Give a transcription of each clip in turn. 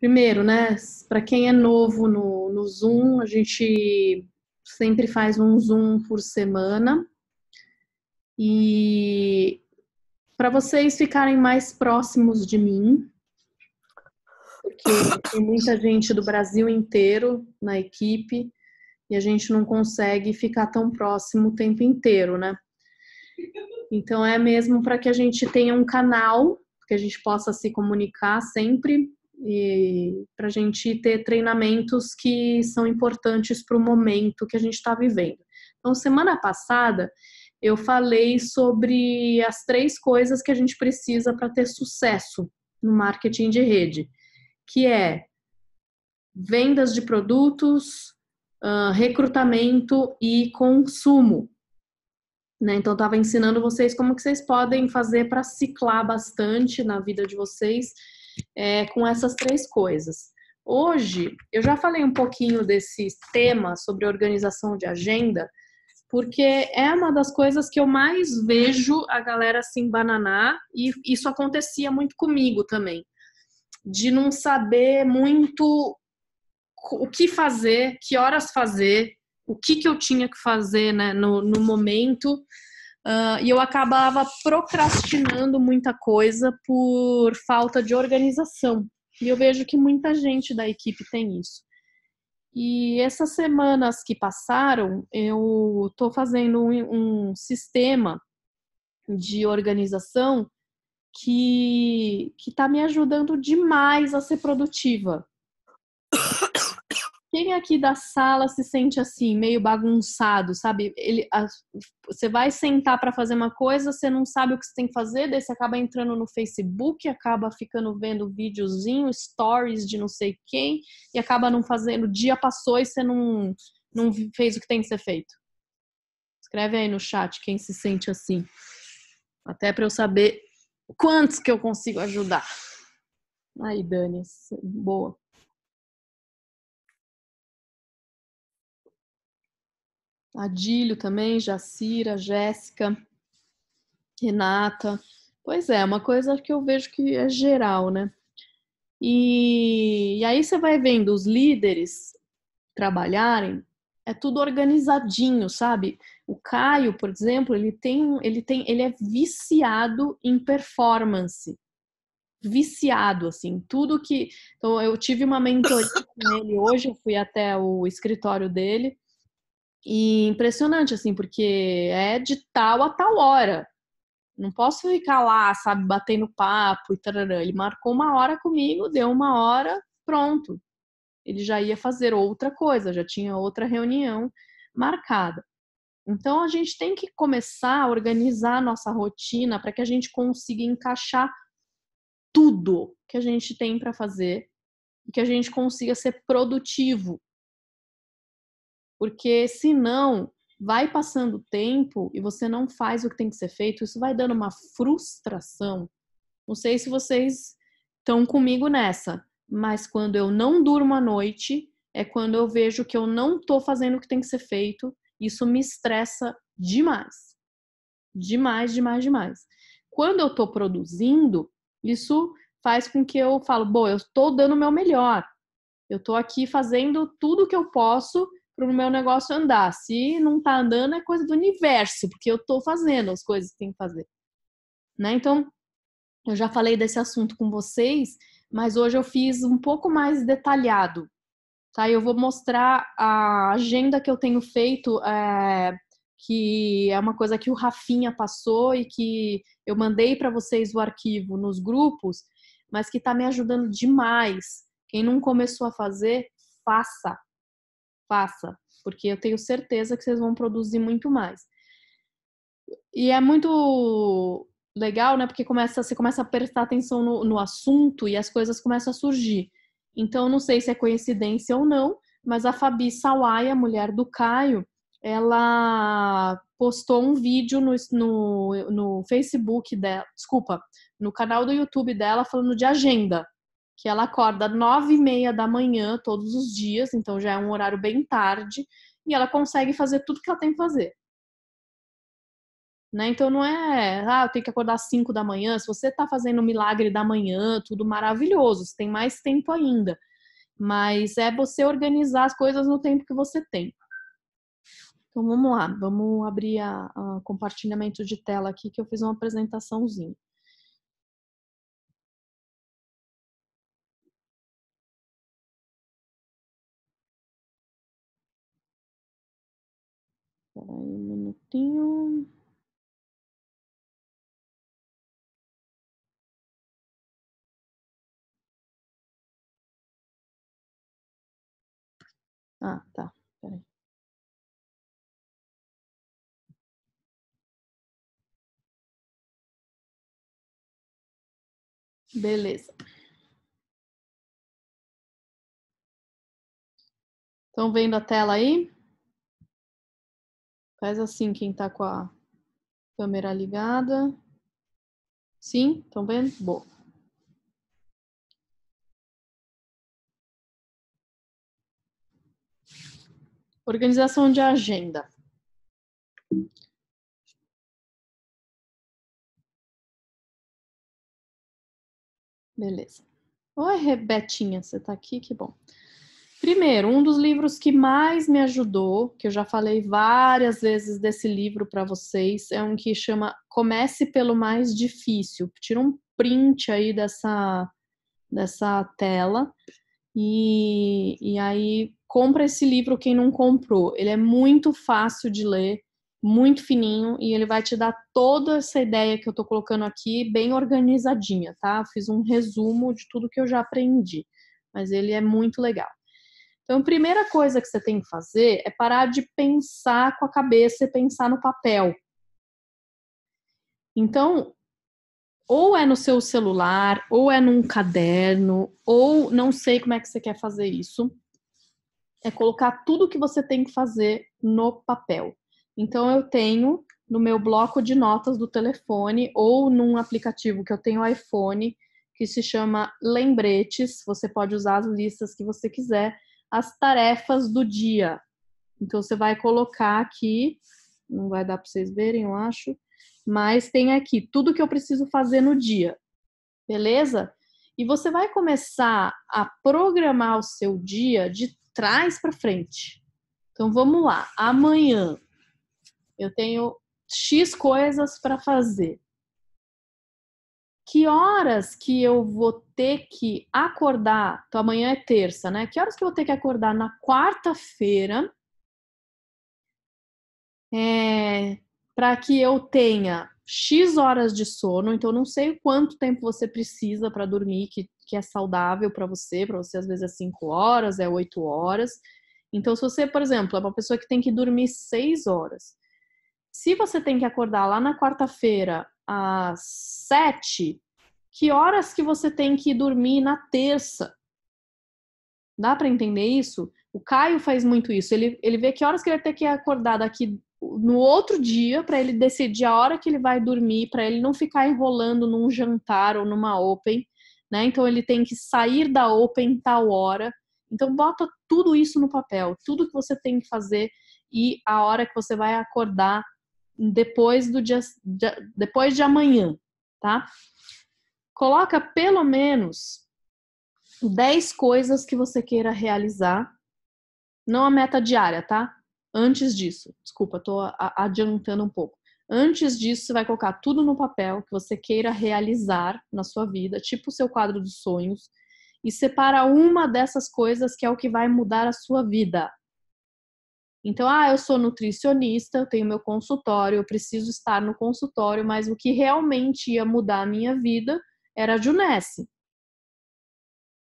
Primeiro, né, para quem é novo no, no Zoom, a gente sempre faz um Zoom por semana. E para vocês ficarem mais próximos de mim, porque tem muita gente do Brasil inteiro na equipe e a gente não consegue ficar tão próximo o tempo inteiro, né? Então é mesmo para que a gente tenha um canal que a gente possa se comunicar sempre e para a gente ter treinamentos que são importantes para o momento que a gente está vivendo. Então, semana passada eu falei sobre as três coisas que a gente precisa para ter sucesso no marketing de rede, que é vendas de produtos, recrutamento e consumo. Né? Então, estava ensinando vocês como que vocês podem fazer para ciclar bastante na vida de vocês é, com essas três coisas. Hoje, eu já falei um pouquinho desse tema sobre organização de agenda, porque é uma das coisas que eu mais vejo a galera se embananar, e isso acontecia muito comigo também, de não saber muito o que fazer, que horas fazer, o que, que eu tinha que fazer né, no, no momento. Uh, e eu acabava procrastinando muita coisa por falta de organização. E eu vejo que muita gente da equipe tem isso. E essas semanas que passaram, eu estou fazendo um, um, sistema de organização que está me ajudando demais a ser produtiva. Quem aqui da sala se sente assim, meio bagunçado, sabe? Ele, a, você vai sentar para fazer uma coisa, você não sabe o que você tem que fazer, daí você acaba entrando no Facebook, acaba ficando vendo videozinho, stories de não sei quem, e acaba não fazendo. O dia passou e você não, não fez o que tem que ser feito. Escreve aí no chat quem se sente assim. Até para eu saber quantos que eu consigo ajudar. Aí, Dani, boa. Adílio também, Jacira, Jéssica, Renata. Pois é, uma coisa que eu vejo que é geral, né? E, e aí você vai vendo os líderes trabalharem, é tudo organizadinho, sabe? O Caio, por exemplo, ele tem, ele tem, ele é viciado em performance viciado, assim, tudo que. Então, eu tive uma mentoria com ele hoje, eu fui até o escritório dele e impressionante, assim, porque é de tal a tal hora. Não posso ficar lá, sabe, batendo papo e tal Ele marcou uma hora comigo, deu uma hora, pronto. Ele já ia fazer outra coisa, já tinha outra reunião marcada. Então a gente tem que começar a organizar a nossa rotina para que a gente consiga encaixar tudo que a gente tem para fazer e que a gente consiga ser produtivo porque senão vai passando o tempo e você não faz o que tem que ser feito, isso vai dando uma frustração. Não sei se vocês estão comigo nessa, mas quando eu não durmo à noite, é quando eu vejo que eu não estou fazendo o que tem que ser feito, isso me estressa demais. Demais, demais, demais. Quando eu estou produzindo, isso faz com que eu falo, bom, eu estou dando o meu melhor. Eu estou aqui fazendo tudo o que eu posso para o meu negócio andar. Se não tá andando, é coisa do universo, porque eu estou fazendo as coisas que tem que fazer. Né? Então, eu já falei desse assunto com vocês, mas hoje eu fiz um pouco mais detalhado. Tá? Eu vou mostrar a agenda que eu tenho feito, é, que é uma coisa que o Rafinha passou e que eu mandei para vocês o arquivo nos grupos, mas que está me ajudando demais. Quem não começou a fazer, faça faça, porque eu tenho certeza que vocês vão produzir muito mais. E é muito legal, né? Porque começa, você começa a prestar atenção no, no assunto e as coisas começam a surgir. Então, não sei se é coincidência ou não, mas a Fabi Sawai, a mulher do Caio, ela postou um vídeo no, no, no Facebook dela, desculpa, no canal do YouTube dela falando de agenda que ela acorda nove e meia da manhã todos os dias, então já é um horário bem tarde, e ela consegue fazer tudo que ela tem que fazer. Né? Então não é, ah, eu tenho que acordar às da manhã. Se você está fazendo o milagre da manhã, tudo maravilhoso, você tem mais tempo ainda. Mas é você organizar as coisas no tempo que você tem. Então vamos lá, vamos abrir o compartilhamento de tela aqui que eu fiz uma apresentaçãozinha. um minutinho. Ah, tá. Peraí. Beleza. Estão vendo a tela aí? Faz assim quem tá com a câmera ligada. Sim? Estão vendo? Boa. Organização de agenda. Beleza. Oi, Rebetinha, você tá aqui? Que bom. Primeiro, um dos livros que mais me ajudou, que eu já falei várias vezes desse livro para vocês, é um que chama Comece pelo mais difícil. Tira um print aí dessa dessa tela e, e aí compra esse livro quem não comprou. Ele é muito fácil de ler, muito fininho e ele vai te dar toda essa ideia que eu estou colocando aqui bem organizadinha, tá? Fiz um resumo de tudo que eu já aprendi, mas ele é muito legal. Então, a primeira coisa que você tem que fazer é parar de pensar com a cabeça e pensar no papel. Então, ou é no seu celular, ou é num caderno, ou não sei como é que você quer fazer isso. É colocar tudo que você tem que fazer no papel. Então, eu tenho no meu bloco de notas do telefone ou num aplicativo que eu tenho iPhone, que se chama Lembretes. Você pode usar as listas que você quiser as tarefas do dia. Então você vai colocar aqui, não vai dar para vocês verem, eu acho, mas tem aqui tudo que eu preciso fazer no dia. Beleza? E você vai começar a programar o seu dia de trás para frente. Então vamos lá, amanhã eu tenho X coisas para fazer que horas que eu vou ter que acordar? Então, amanhã é terça, né? Que horas que eu vou ter que acordar na quarta-feira é, para que eu tenha X horas de sono? Então, não sei quanto tempo você precisa para dormir, que, que é saudável para você. Para você, às vezes, é 5 horas, é 8 horas. Então, se você, por exemplo, é uma pessoa que tem que dormir 6 horas. Se você tem que acordar lá na quarta-feira às sete, que horas que você tem que dormir na terça? Dá para entender isso? O Caio faz muito isso. Ele, ele vê que horas que ele vai ter que acordar daqui no outro dia para ele decidir a hora que ele vai dormir, para ele não ficar enrolando num jantar ou numa open, né? Então ele tem que sair da open tal hora. Então bota tudo isso no papel, tudo que você tem que fazer e a hora que você vai acordar depois do dia depois de amanhã, tá? Coloca pelo menos 10 coisas que você queira realizar, não a meta diária, tá? Antes disso, desculpa, tô adiantando um pouco. Antes disso, você vai colocar tudo no papel que você queira realizar na sua vida, tipo o seu quadro dos sonhos, e separa uma dessas coisas que é o que vai mudar a sua vida. Então, ah, eu sou nutricionista, eu tenho meu consultório, eu preciso estar no consultório, mas o que realmente ia mudar a minha vida era a Junesse.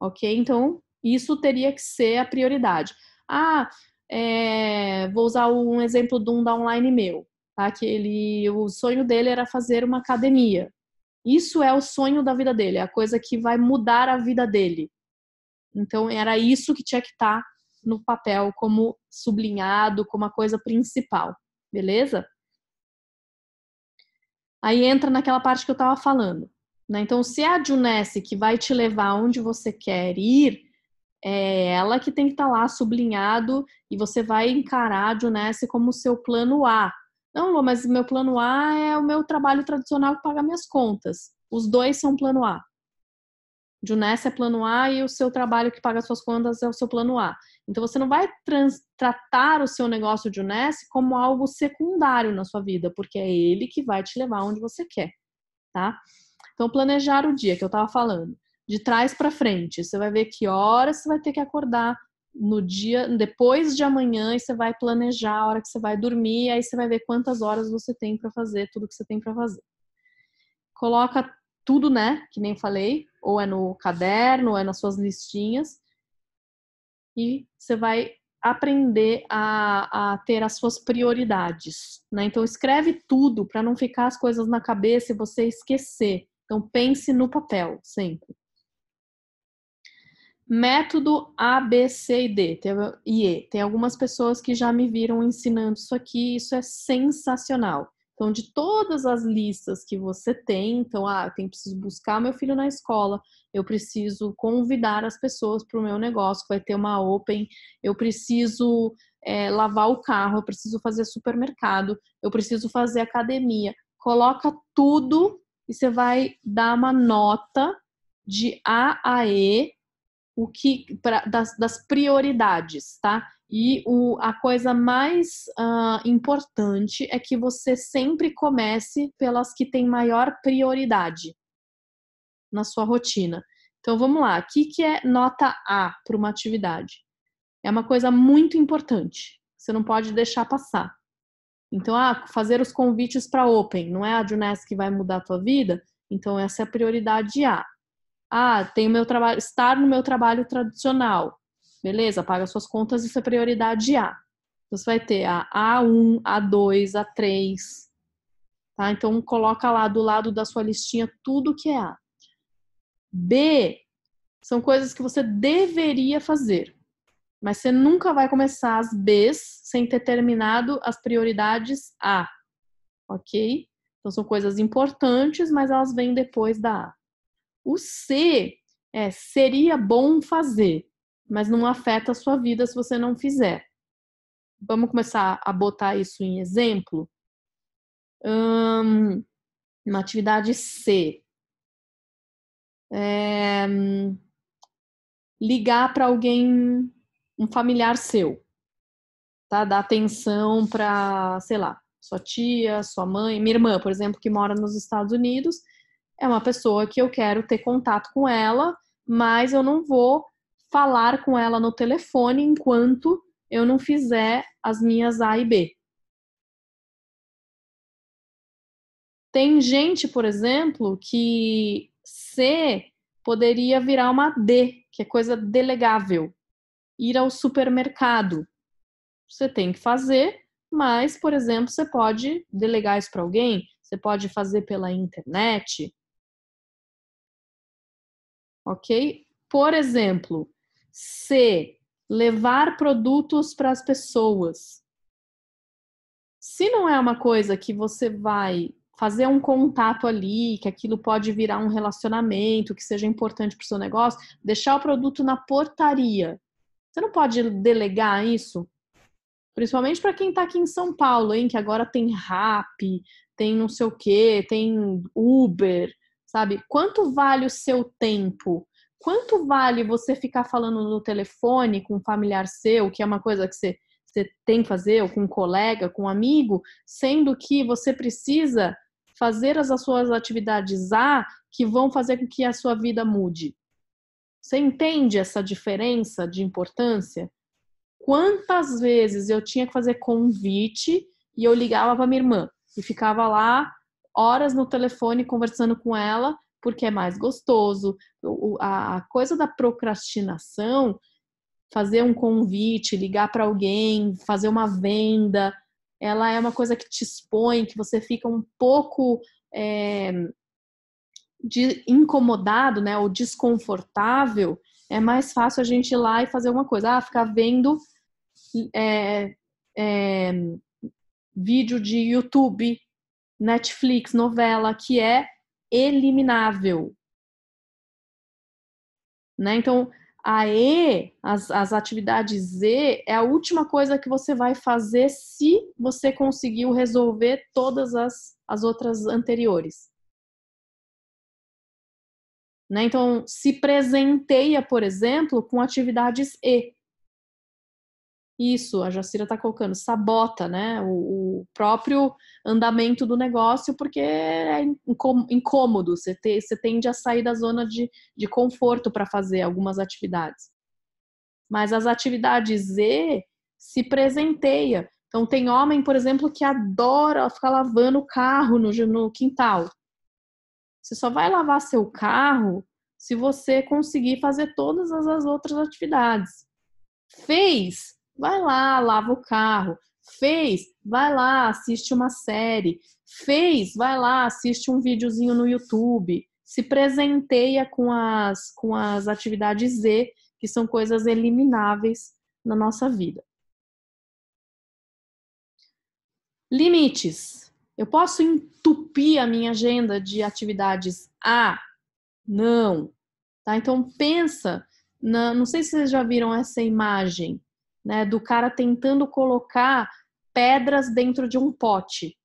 Ok? Então, isso teria que ser a prioridade. Ah, é, vou usar um exemplo de um da online meu, tá? Que ele, o sonho dele era fazer uma academia. Isso é o sonho da vida dele, é a coisa que vai mudar a vida dele. Então, era isso que tinha que estar tá no papel como sublinhado, como a coisa principal, beleza? Aí entra naquela parte que eu estava falando. Né? Então, se é a Junesse que vai te levar onde você quer ir, é ela que tem que estar tá lá sublinhado e você vai encarar a Junesse como seu plano A. Não, Lu, mas meu plano A é o meu trabalho tradicional que paga minhas contas. Os dois são plano A. Junesse é plano A e o seu trabalho que paga suas contas é o seu plano A. Então você não vai tratar o seu negócio de Unesco como algo secundário na sua vida, porque é ele que vai te levar onde você quer, tá? Então planejar o dia que eu estava falando, de trás para frente, você vai ver que horas você vai ter que acordar no dia depois de amanhã e você vai planejar a hora que você vai dormir, aí você vai ver quantas horas você tem para fazer tudo que você tem para fazer. Coloca tudo, né, que nem falei, ou é no caderno, ou é nas suas listinhas e você vai aprender a, a ter as suas prioridades, né? Então escreve tudo para não ficar as coisas na cabeça e você esquecer. Então pense no papel sempre. Método A, B, C e D e E. Tem algumas pessoas que já me viram ensinando isso aqui, isso é sensacional. Então, de todas as listas que você tem, então, ah, eu preciso buscar meu filho na escola, eu preciso convidar as pessoas para o meu negócio, vai ter uma open, eu preciso é, lavar o carro, eu preciso fazer supermercado, eu preciso fazer academia. Coloca tudo e você vai dar uma nota de A a E o que pra, das, das prioridades, tá? E o, a coisa mais uh, importante é que você sempre comece pelas que têm maior prioridade na sua rotina. Então vamos lá, o que, que é nota A para uma atividade? É uma coisa muito importante, você não pode deixar passar. Então, ah, fazer os convites para Open, não é a Juness que vai mudar a tua vida? Então, essa é a prioridade A. Ah, tem meu trabalho, estar no meu trabalho tradicional, beleza? Paga suas contas, isso é prioridade A. Então, você vai ter a A1, A2, A3, tá? Então, coloca lá do lado da sua listinha tudo que é A. B são coisas que você deveria fazer, mas você nunca vai começar as Bs sem ter terminado as prioridades A, ok? Então, são coisas importantes, mas elas vêm depois da A. O C é seria bom fazer mas não afeta a sua vida se você não fizer. Vamos começar a botar isso em exemplo? Hum, uma atividade C. É, ligar para alguém, um familiar seu, tá? Dar atenção para, sei lá, sua tia, sua mãe, minha irmã, por exemplo, que mora nos Estados Unidos, é uma pessoa que eu quero ter contato com ela, mas eu não vou falar com ela no telefone enquanto eu não fizer as minhas A e B. Tem gente, por exemplo, que C poderia virar uma D, que é coisa delegável. Ir ao supermercado. Você tem que fazer, mas, por exemplo, você pode delegar isso para alguém, você pode fazer pela internet. Ok? Por exemplo, C. Levar produtos para as pessoas. Se não é uma coisa que você vai fazer um contato ali, que aquilo pode virar um relacionamento, que seja importante para o seu negócio, deixar o produto na portaria. Você não pode delegar isso? Principalmente para quem está aqui em São Paulo, hein? Que agora tem Rap, tem não sei o quê, tem Uber, sabe? Quanto vale o seu tempo? quanto vale você ficar falando no telefone com um familiar seu, que é uma coisa que você, você tem que fazer, ou com um colega, com um amigo, sendo que você precisa fazer as, as suas atividades A que vão fazer com que a sua vida mude? Você entende essa diferença de importância? Quantas vezes eu tinha que fazer convite e eu ligava para minha irmã e ficava lá horas no telefone conversando com ela porque é mais gostoso. O, a, a coisa da procrastinação, fazer um convite, ligar para alguém, fazer uma venda, ela é uma coisa que te expõe, que você fica um pouco é, de, incomodado, né, ou desconfortável. É mais fácil a gente ir lá e fazer uma coisa, ah, ficar vendo é, é, vídeo de YouTube, Netflix, novela, que é eliminável. Né? Então, a E, as, as atividades E, é a última coisa que você vai fazer se você conseguiu resolver todas as, as outras anteriores. Né? Então, se presenteia, por exemplo, com atividades E. Isso, a Jacira está colocando, sabota né, o, o, próprio andamento do negócio, porque é incômodo, você, te, você tende a sair da zona de, de conforto para fazer algumas atividades. Mas as atividades Z se presenteia. Então, tem homem, por exemplo, que adora ficar lavando o carro no, no quintal. Você só vai lavar seu carro se você conseguir fazer todas as outras atividades. Fez, vai lá, lava o carro. Fez, vai lá, assiste uma série. Fez, vai lá, assiste um videozinho no YouTube. Se presenteia com as, com as atividades Z, que são coisas elimináveis na nossa vida. Limites. Eu posso entupir a minha agenda de atividades A? Não. Tá? Então pensa, na, não sei se vocês já viram essa imagem né, do cara tentando colocar pedras dentro de um pote.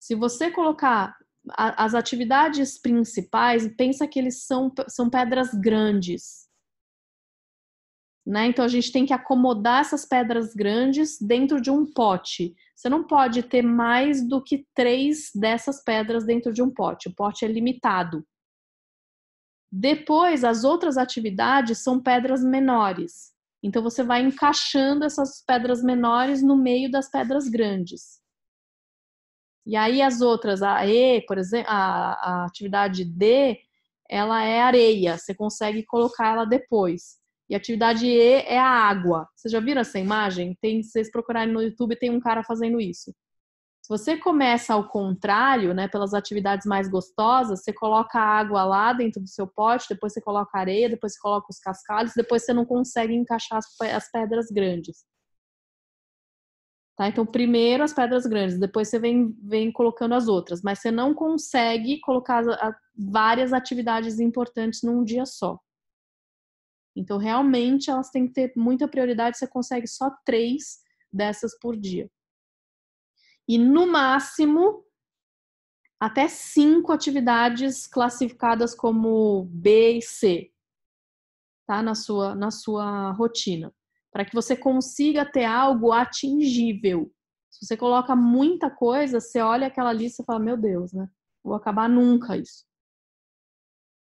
Se você colocar as atividades principais, pensa que eles são, são pedras grandes. Né? Então a gente tem que acomodar essas pedras grandes dentro de um pote. Você não pode ter mais do que três dessas pedras dentro de um pote. O pote é limitado. Depois, as outras atividades são pedras menores. Então você vai encaixando essas pedras menores no meio das pedras grandes. E aí as outras, a E, por exemplo, a, a atividade D, ela é areia, você consegue colocar ela depois. E a atividade E é a água. Vocês já viram essa imagem? Tem, se vocês procurarem no YouTube, tem um cara fazendo isso. Se você começa ao contrário, né, pelas atividades mais gostosas, você coloca água lá dentro do seu pote, depois você coloca areia, depois você coloca os cascalhos, depois você não consegue encaixar as pedras grandes. Tá? Então, primeiro as pedras grandes, depois você vem, vem colocando as outras, mas você não consegue colocar várias atividades importantes num dia só. Então, realmente, elas têm que ter muita prioridade, você consegue só três dessas por dia e, no máximo, até cinco atividades classificadas como B e C, tá? Na sua, na sua rotina, para que você consiga ter algo atingível. Se você coloca muita coisa, você olha aquela lista e fala: Meu Deus, né? Vou acabar nunca isso.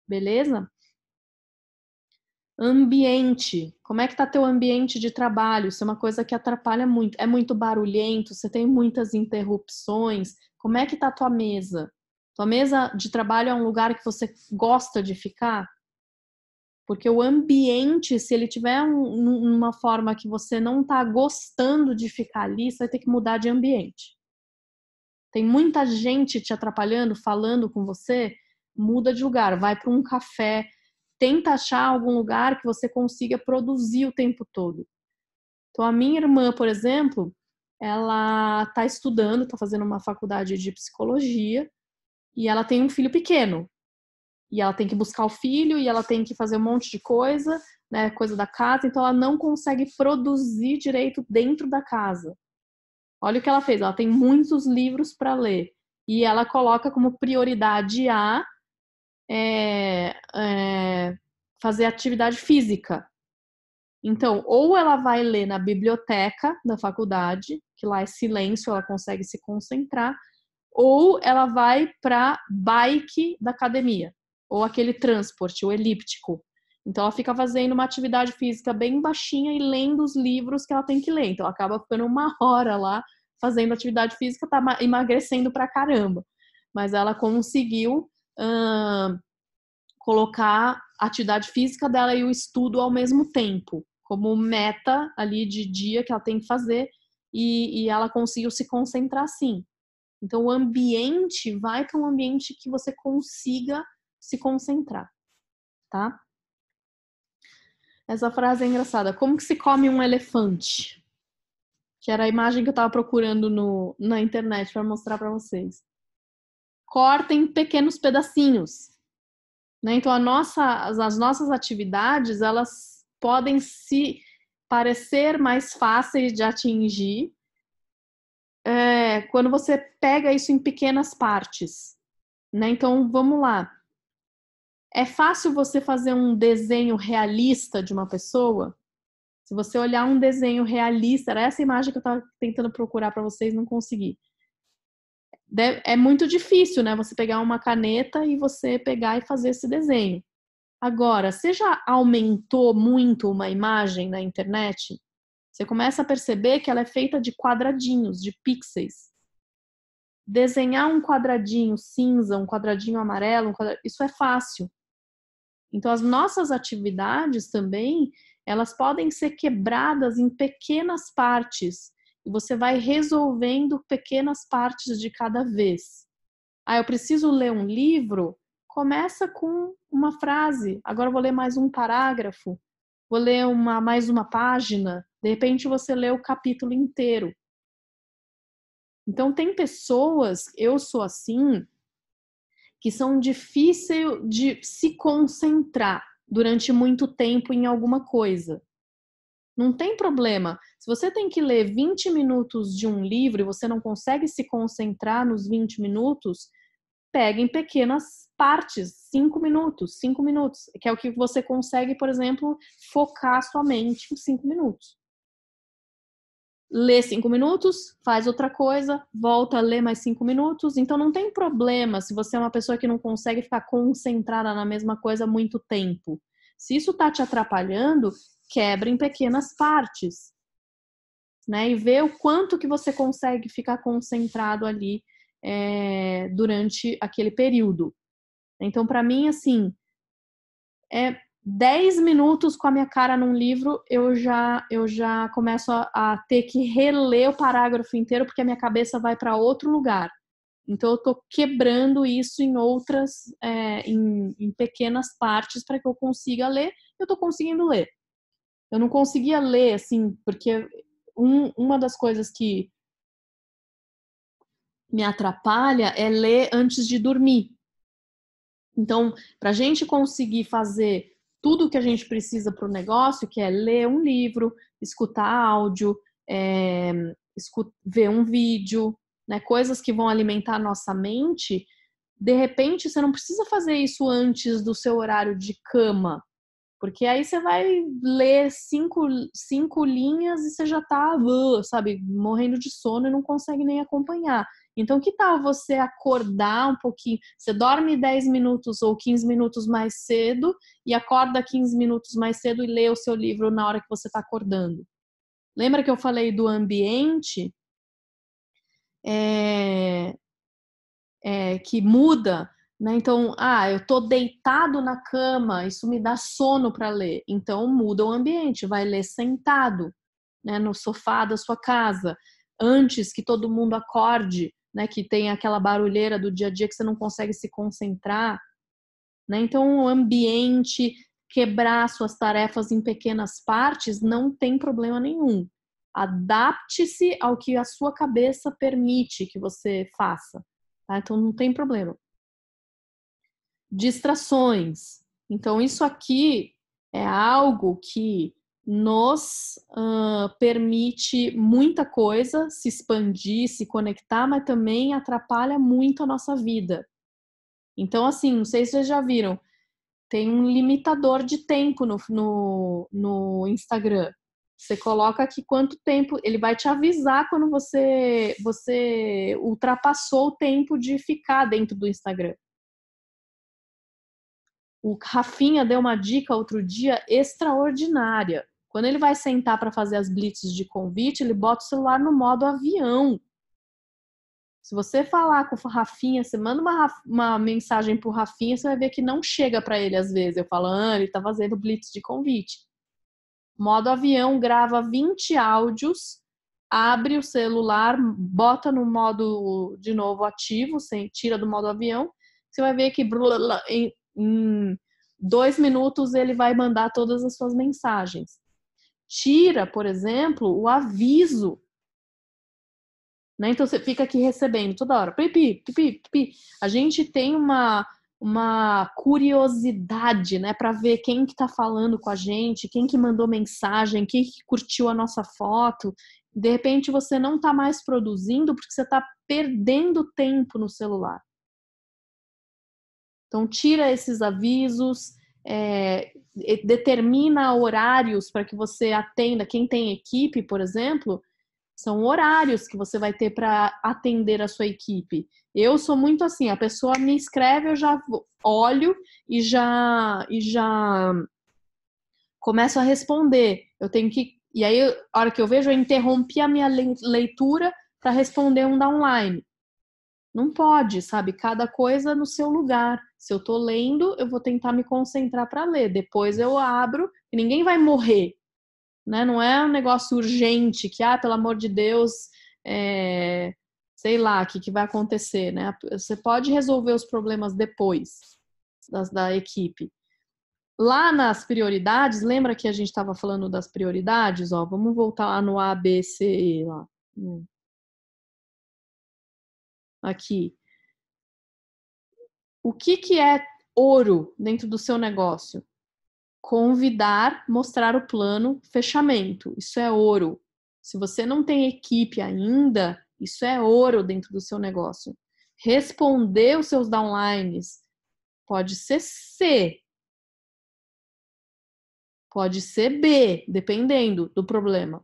Beleza? Ambiente. Como é que tá teu ambiente de trabalho? Isso é uma coisa que atrapalha muito. É muito barulhento, você tem muitas interrupções. Como é que tá tua mesa? Tua mesa de trabalho é um lugar que você gosta de ficar? Porque o ambiente, se ele tiver um, uma forma que você não tá gostando de ficar ali, você vai ter que mudar de ambiente. Tem muita gente te atrapalhando, falando com você, muda de lugar, vai para um café, tenta achar algum lugar que você consiga produzir o tempo todo. Então, a minha irmã, por exemplo, ela está estudando, está fazendo uma faculdade de psicologia e ela tem um filho pequeno. E ela tem que buscar o filho e ela tem que fazer um monte de coisa, né, coisa da casa, então ela não consegue produzir direito dentro da casa. Olha o que ela fez, ela tem muitos livros para ler e ela coloca como prioridade A é, é, fazer atividade física. Então, ou ela vai ler na biblioteca da faculdade, que lá é silêncio, ela consegue se concentrar, ou ela vai para bike da academia, ou aquele transporte, o elíptico. Então, ela fica fazendo uma atividade física bem baixinha e lendo os livros que ela tem que ler. Então, ela acaba ficando uma hora lá fazendo atividade física, tá emagrecendo pra caramba. Mas ela conseguiu colocar a atividade física dela e o estudo ao mesmo tempo, como meta ali de dia que ela tem que fazer, e, e ela conseguiu se concentrar sim. Então, o ambiente vai para é um ambiente que você consiga se concentrar, tá? Essa frase é engraçada. Como que se come um elefante? Que era a imagem que eu estava procurando no, na internet para mostrar para vocês corta em pequenos pedacinhos. Né? Então, nossa, as nossas atividades, elas podem se parecer mais fáceis de atingir é, quando você pega isso em pequenas partes. Né? Então, vamos lá. É fácil você fazer um desenho realista de uma pessoa? Se você olhar um desenho realista, era essa imagem que eu estava tentando procurar para vocês, não consegui é muito difícil, né? Você pegar uma caneta e você pegar e fazer esse desenho. Agora, você já aumentou muito uma imagem na internet? Você começa a perceber que ela é feita de quadradinhos, de pixels. Desenhar um quadradinho cinza, um quadradinho amarelo, um quadradinho, isso é fácil. Então, as nossas atividades também, elas podem ser quebradas em pequenas partes você vai resolvendo pequenas partes de cada vez. Ah, eu preciso ler um livro? Começa com uma frase. Agora vou ler mais um parágrafo. Vou ler uma, mais uma página. De repente você lê o capítulo inteiro. Então tem pessoas, eu sou assim, que são difíceis de se concentrar durante muito tempo em alguma coisa. Não tem problema. Se você tem que ler 20 minutos de um livro e você não consegue se concentrar nos 20 minutos, pegue em pequenas partes, 5 minutos, 5 minutos, que é o que você consegue, por exemplo, focar sua mente em 5 minutos. Lê 5 minutos, faz outra coisa, volta a ler mais 5 minutos. Então não tem problema se você é uma pessoa que não consegue ficar concentrada na mesma coisa muito tempo. Se isso está te atrapalhando, quebra em pequenas partes, né? E ver o quanto que você consegue ficar concentrado ali é, durante aquele período. Então, para mim, assim, é 10 minutos com a minha cara num livro, eu já eu já começo a, a ter que reler o parágrafo inteiro porque a minha cabeça vai para outro lugar. Então eu estou quebrando isso em outras, é, em, em, pequenas partes para que eu consiga ler. Eu estou conseguindo ler eu não conseguia ler, assim, porque um, uma das coisas que me atrapalha é ler antes de dormir. Então, para a gente conseguir fazer tudo o que a gente precisa para o negócio, que é ler um livro, escutar áudio, é, ver um vídeo, né, coisas que vão alimentar a nossa mente, de repente você não precisa fazer isso antes do seu horário de cama. Porque aí você vai ler cinco, cinco linhas e você já tá, sabe, morrendo de sono e não consegue nem acompanhar. Então, que tal você acordar um pouquinho? Você dorme 10 minutos ou 15 minutos mais cedo e acorda 15 minutos mais cedo e lê o seu livro na hora que você está acordando. Lembra que eu falei do ambiente é, é, que muda? Né? Então, ah, eu estou deitado na cama, isso me dá sono para ler. Então, muda o ambiente, vai ler sentado, né, no sofá da sua casa, antes que todo mundo acorde, né, que tem aquela barulheira do dia a dia que você não consegue se concentrar. Né? Então, o ambiente, quebrar suas tarefas em pequenas partes, não tem problema nenhum. Adapte-se ao que a sua cabeça permite que você faça. Tá? Então, não tem problema distrações. Então, isso aqui é algo que nos uh, permite muita coisa, se expandir, se conectar, mas também atrapalha muito a nossa vida. Então, assim, não sei se vocês já viram, tem um limitador de tempo no, no, no Instagram. Você coloca aqui quanto tempo, ele vai te avisar quando você, você ultrapassou o tempo de ficar dentro do Instagram. O Rafinha deu uma dica outro dia extraordinária. Quando ele vai sentar para fazer as blitzes de convite, ele bota o celular no modo avião. Se você falar com o Rafinha, você manda uma, uma mensagem pro Rafinha, você vai ver que não chega para ele às vezes. Eu falo, ah, ele tá fazendo blitz de convite. Modo avião, grava 20 áudios, abre o celular, bota no modo de novo ativo, sem tira do modo avião. Você vai ver que em dois minutos ele vai mandar todas as suas mensagens. Tira, por exemplo, o aviso. Né? Então você fica aqui recebendo toda hora. Pipi, pipi, pipi. A gente tem uma, uma curiosidade né, para ver quem que está falando com a gente, quem que mandou mensagem, quem que curtiu a nossa foto. De repente você não está mais produzindo porque você está perdendo tempo no celular. Então, tira esses avisos, é, determina horários para que você atenda. Quem tem equipe, por exemplo, são horários que você vai ter para atender a sua equipe. Eu sou muito assim, a pessoa me escreve, eu já olho e já e já começo a responder. Eu tenho que e aí a hora que eu vejo eu interrompi a minha leitura para responder um da online. Não pode, sabe? Cada coisa no seu lugar. Se eu tô lendo, eu vou tentar me concentrar para ler. Depois eu abro e ninguém vai morrer. Né? Não é um negócio urgente que, ah, pelo amor de Deus, é... sei lá, o que, que vai acontecer. Né? Você pode resolver os problemas depois das, da equipe. Lá nas prioridades, lembra que a gente estava falando das prioridades? Ó, vamos voltar lá no A, B, C, E lá. Hum. Aqui. O que, que é ouro dentro do seu negócio? Convidar, mostrar o plano, fechamento. Isso é ouro. Se você não tem equipe ainda, isso é ouro dentro do seu negócio. Responder os seus downlines pode ser C, pode ser B, dependendo do problema.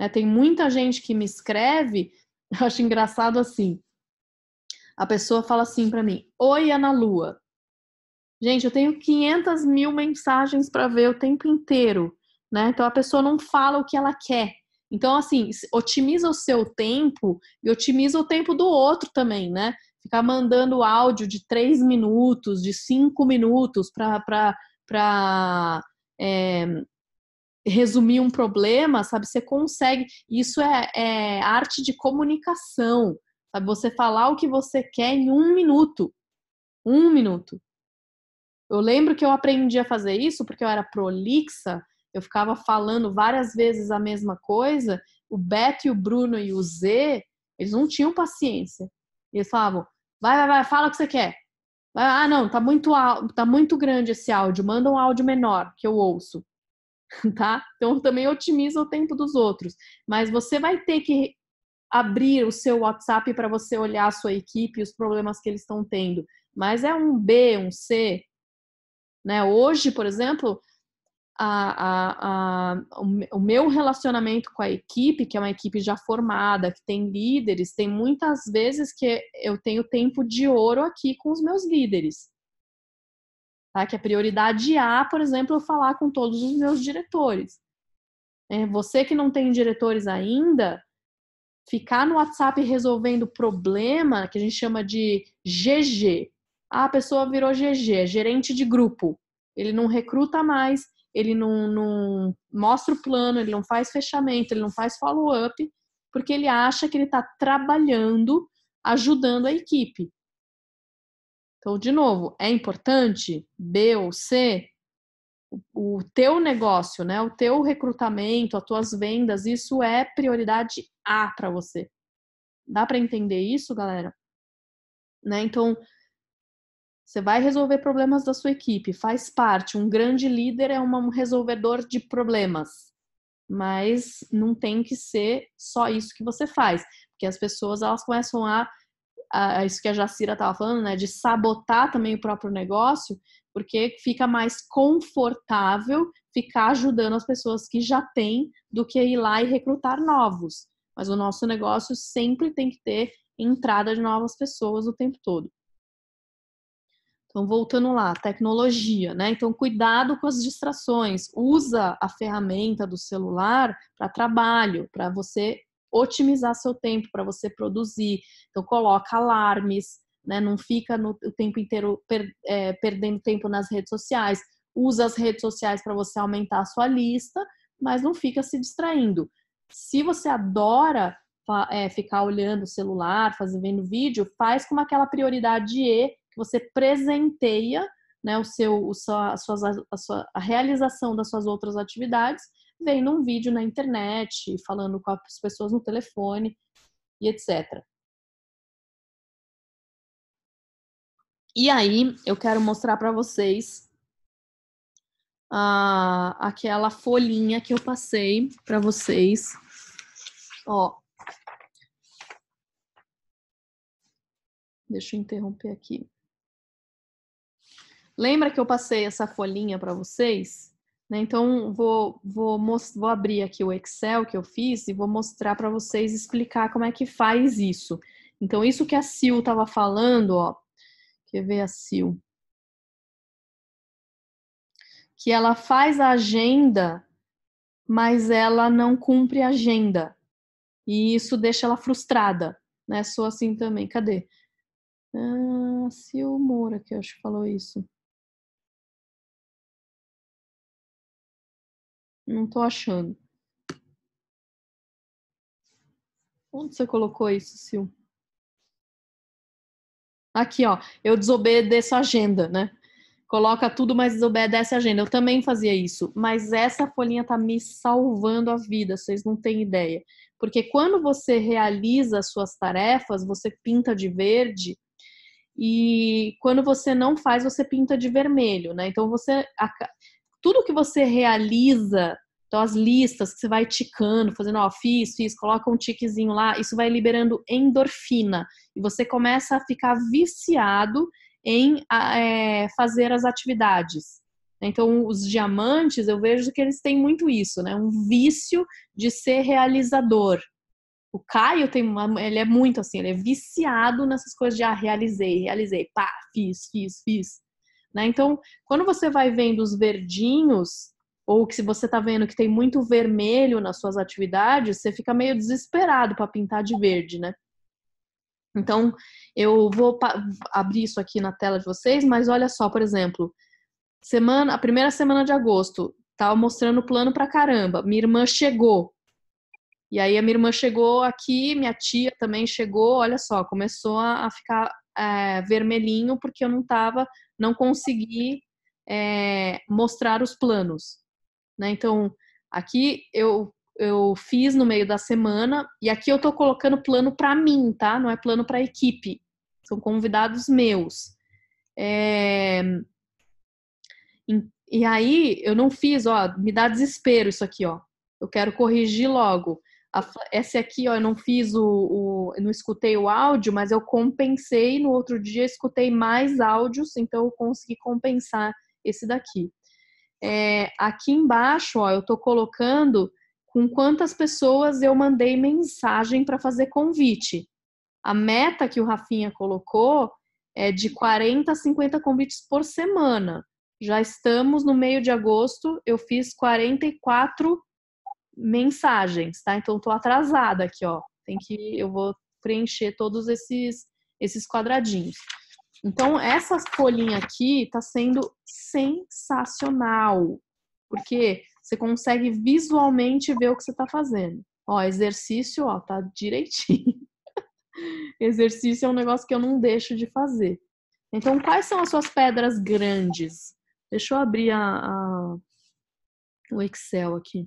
É, tem muita gente que me escreve, eu acho engraçado assim a pessoa fala assim para mim: Oi, Ana Lua. Gente, eu tenho 500 mil mensagens para ver o tempo inteiro, né? Então a pessoa não fala o que ela quer. Então, assim, otimiza o seu tempo e otimiza o tempo do outro também, né? Ficar mandando áudio de 3 minutos, de 5 minutos para é, eh, resumir um problema, sabe? Você consegue. Isso é, é arte de comunicação. Sabe? Você falar o que você quer em um minuto. Um minuto. Eu lembro que eu aprendi a fazer isso porque eu era prolixa, eu ficava falando várias vezes a mesma coisa. O Beto e o Bruno e o Z, eles não tinham paciência. Eles falavam: vai, vai, vai, fala o que você quer. Ah, ah não, tá muito, tá muito grande esse áudio, manda um áudio menor que eu ouço. Tá? Então também otimiza o tempo dos outros. Mas você vai ter que abrir o seu WhatsApp para você olhar a sua equipe e os problemas que eles estão tendo. Mas é um B, um C. Né? Hoje, por exemplo, a, a, a, o meu relacionamento com a equipe, que é uma equipe já formada, que tem líderes, tem muitas vezes que eu tenho tempo de ouro aqui com os meus líderes. Tá? Que a é prioridade A, por exemplo, eu falar com todos os meus diretores. É, você que não tem diretores ainda, ficar no WhatsApp resolvendo problema, que a gente chama de GG. Ah, a pessoa virou GG, é gerente de grupo. Ele não recruta mais, ele não, não mostra o plano, ele não faz fechamento, ele não faz follow-up, porque ele acha que ele está trabalhando, ajudando a equipe. Então, de novo, é importante B ou C? o teu negócio, né, o teu recrutamento, as tuas vendas, isso é prioridade A para você. Dá para entender isso, galera? Né? Então, você vai resolver problemas da sua equipe, faz parte. Um grande líder é um resolvedor de problemas, mas não tem que ser só isso que você faz, porque as pessoas elas começam a, a isso que a Jacira estava falando, né, de sabotar também o próprio negócio, porque fica mais confortável ficar ajudando as pessoas que já têm do que ir lá e recrutar novos. Mas o nosso negócio sempre tem que ter entrada de novas pessoas o tempo todo. Então, voltando lá, tecnologia, né? Então, cuidado com as distrações. Usa a ferramenta do celular para trabalho, para você otimizar seu tempo, para você produzir. Então, coloca alarmes, né? Não fica no, o tempo inteiro per, é, perdendo tempo nas redes sociais. Usa as redes sociais para você aumentar a sua lista, mas não fica se distraindo. Se você adora é, ficar olhando o celular, fazendo vendo vídeo, faz com aquela prioridade E que você presenteia né, o seu, o sua, a, suas, a, sua, a realização das suas outras atividades, vendo um vídeo na internet, falando com as pessoas no telefone e etc. E aí eu quero mostrar para vocês aquela folhinha que eu passei para vocês. Ó. Deixa eu interromper aqui. Lembra que eu passei essa folhinha para vocês? Né? Então, vou, vou, vou abrir aqui o Excel que eu fiz e vou mostrar para vocês explicar como é que faz isso. Então, isso que a Sil estava falando, ó, Quer ver a Sil? Que ela faz a agenda, mas ela não cumpre a agenda. E isso deixa ela frustrada, né? Sou assim também. Cadê? Ah, Sil Moura, que eu acho que falou isso. Não tô achando. Onde você colocou isso, Sil? Aqui, ó, eu desobedeço a agenda, né? Coloca tudo, mas desobedece a agenda. Eu também fazia isso, mas essa folhinha tá me salvando a vida, vocês não têm ideia. Porque quando você realiza as suas tarefas, você pinta de verde e quando você não faz, você pinta de vermelho, né? Então você tudo que você realiza então, as listas que você vai ticando, fazendo, ó, fiz, fiz, coloca um tiquezinho lá, isso vai liberando endorfina. E você começa a ficar viciado em é, fazer as atividades. Então, os diamantes, eu vejo que eles têm muito isso, né? Um vício de ser realizador. O Caio tem uma, ele é muito assim, ele é viciado nessas coisas de ah, realizei, realizei, pá, fiz, fiz, fiz. Né? Então, quando você vai vendo os verdinhos, ou que se você está vendo que tem muito vermelho nas suas atividades, você fica meio desesperado para pintar de verde, né? Então, eu vou abrir isso aqui na tela de vocês, mas olha só, por exemplo, semana, a primeira semana de agosto, tava tá mostrando o plano pra caramba. Minha irmã chegou. E aí a minha irmã chegou aqui, minha tia também chegou, olha só, começou a ficar é, vermelhinho porque eu não tava, não consegui é, mostrar os planos. Né? Então, aqui eu, eu fiz no meio da semana e aqui eu estou colocando plano para mim, tá? Não é plano para equipe. São convidados meus. É... E aí eu não fiz, ó, me dá desespero isso aqui, ó. Eu quero corrigir logo. Esse aqui, ó, eu não fiz o, o, não escutei o áudio, mas eu compensei. No outro dia, escutei mais áudios, então eu consegui compensar esse daqui é, aqui embaixo, ó, eu estou colocando com quantas pessoas eu mandei mensagem para fazer convite. A meta que o Rafinha colocou é de 40 a 50 convites por semana. Já estamos no meio de agosto, eu fiz 44 mensagens, tá? Então estou atrasada aqui, ó. Tem que eu vou preencher todos esses esses quadradinhos. Então, essa folhinha aqui está sendo sensacional, porque você consegue visualmente ver o que você está fazendo. Ó, exercício, ó, tá direitinho. exercício é um negócio que eu não deixo de fazer. Então, quais são as suas pedras grandes? Deixa eu abrir a, a, o Excel aqui.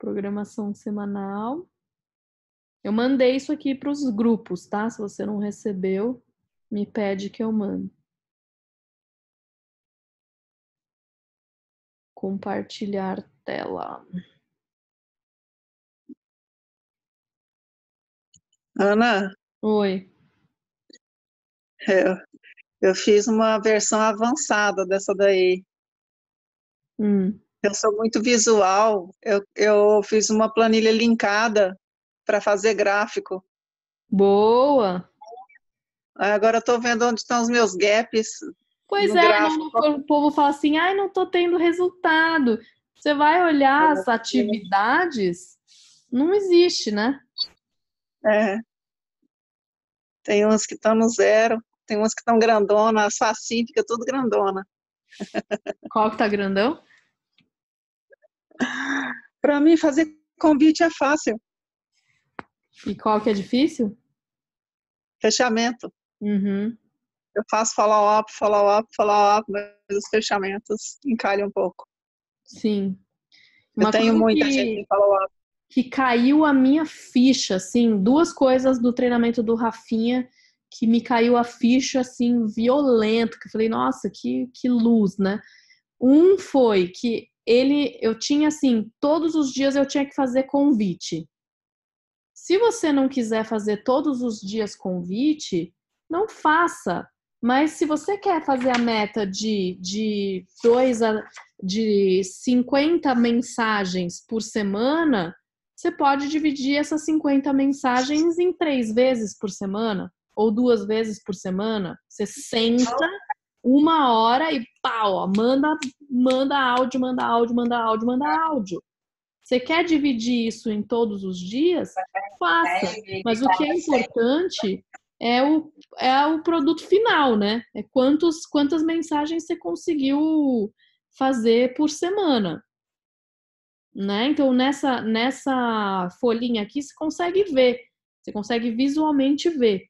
programação semanal. Eu mandei isso aqui para os grupos, tá? Se você não recebeu, me pede que eu mando. Compartilhar tela. Ana? Oi. Eu, é, eu fiz uma versão avançada dessa daí. Hum. Eu sou muito visual. Eu, eu fiz uma planilha linkada para fazer gráfico. Boa! Agora eu estou vendo onde estão os meus gaps. Pois é, não, o povo fala assim: ai, não estou tendo resultado. Você vai olhar as atividades, não existe, né? É. Tem uns que estão no zero, tem uns que estão grandona, a Saci fica tudo grandona. Qual que tá grandão? Para mim, fazer convite é fácil. E qual que é difícil? Fechamento. Uhum. Eu faço follow-up, follow-up, follow-up, mas os fechamentos encalham um pouco. Sim. Uma eu tenho muita que, gente em follow-up. Que caiu a minha ficha, assim, duas coisas do treinamento do Rafinha que me caiu a ficha, assim, violento, que eu falei, nossa, que, que luz, né? Um foi que ele eu tinha assim, todos os dias eu tinha que fazer convite. Se você não quiser fazer todos os dias convite, não faça. Mas se você quer fazer a meta de, de dois a, de 50 mensagens por semana, você pode dividir essas 50 mensagens em três vezes por semana ou duas vezes por semana. Você senta uma hora e pau, ó, manda, manda áudio, manda áudio, manda áudio, manda áudio. Você quer dividir isso em todos os dias? Faça. Mas o que é importante é o, é o produto final, né? É quantos, quantas mensagens você conseguiu fazer por semana. Né? Então, nessa, nessa folhinha aqui, você consegue ver, você consegue visualmente ver.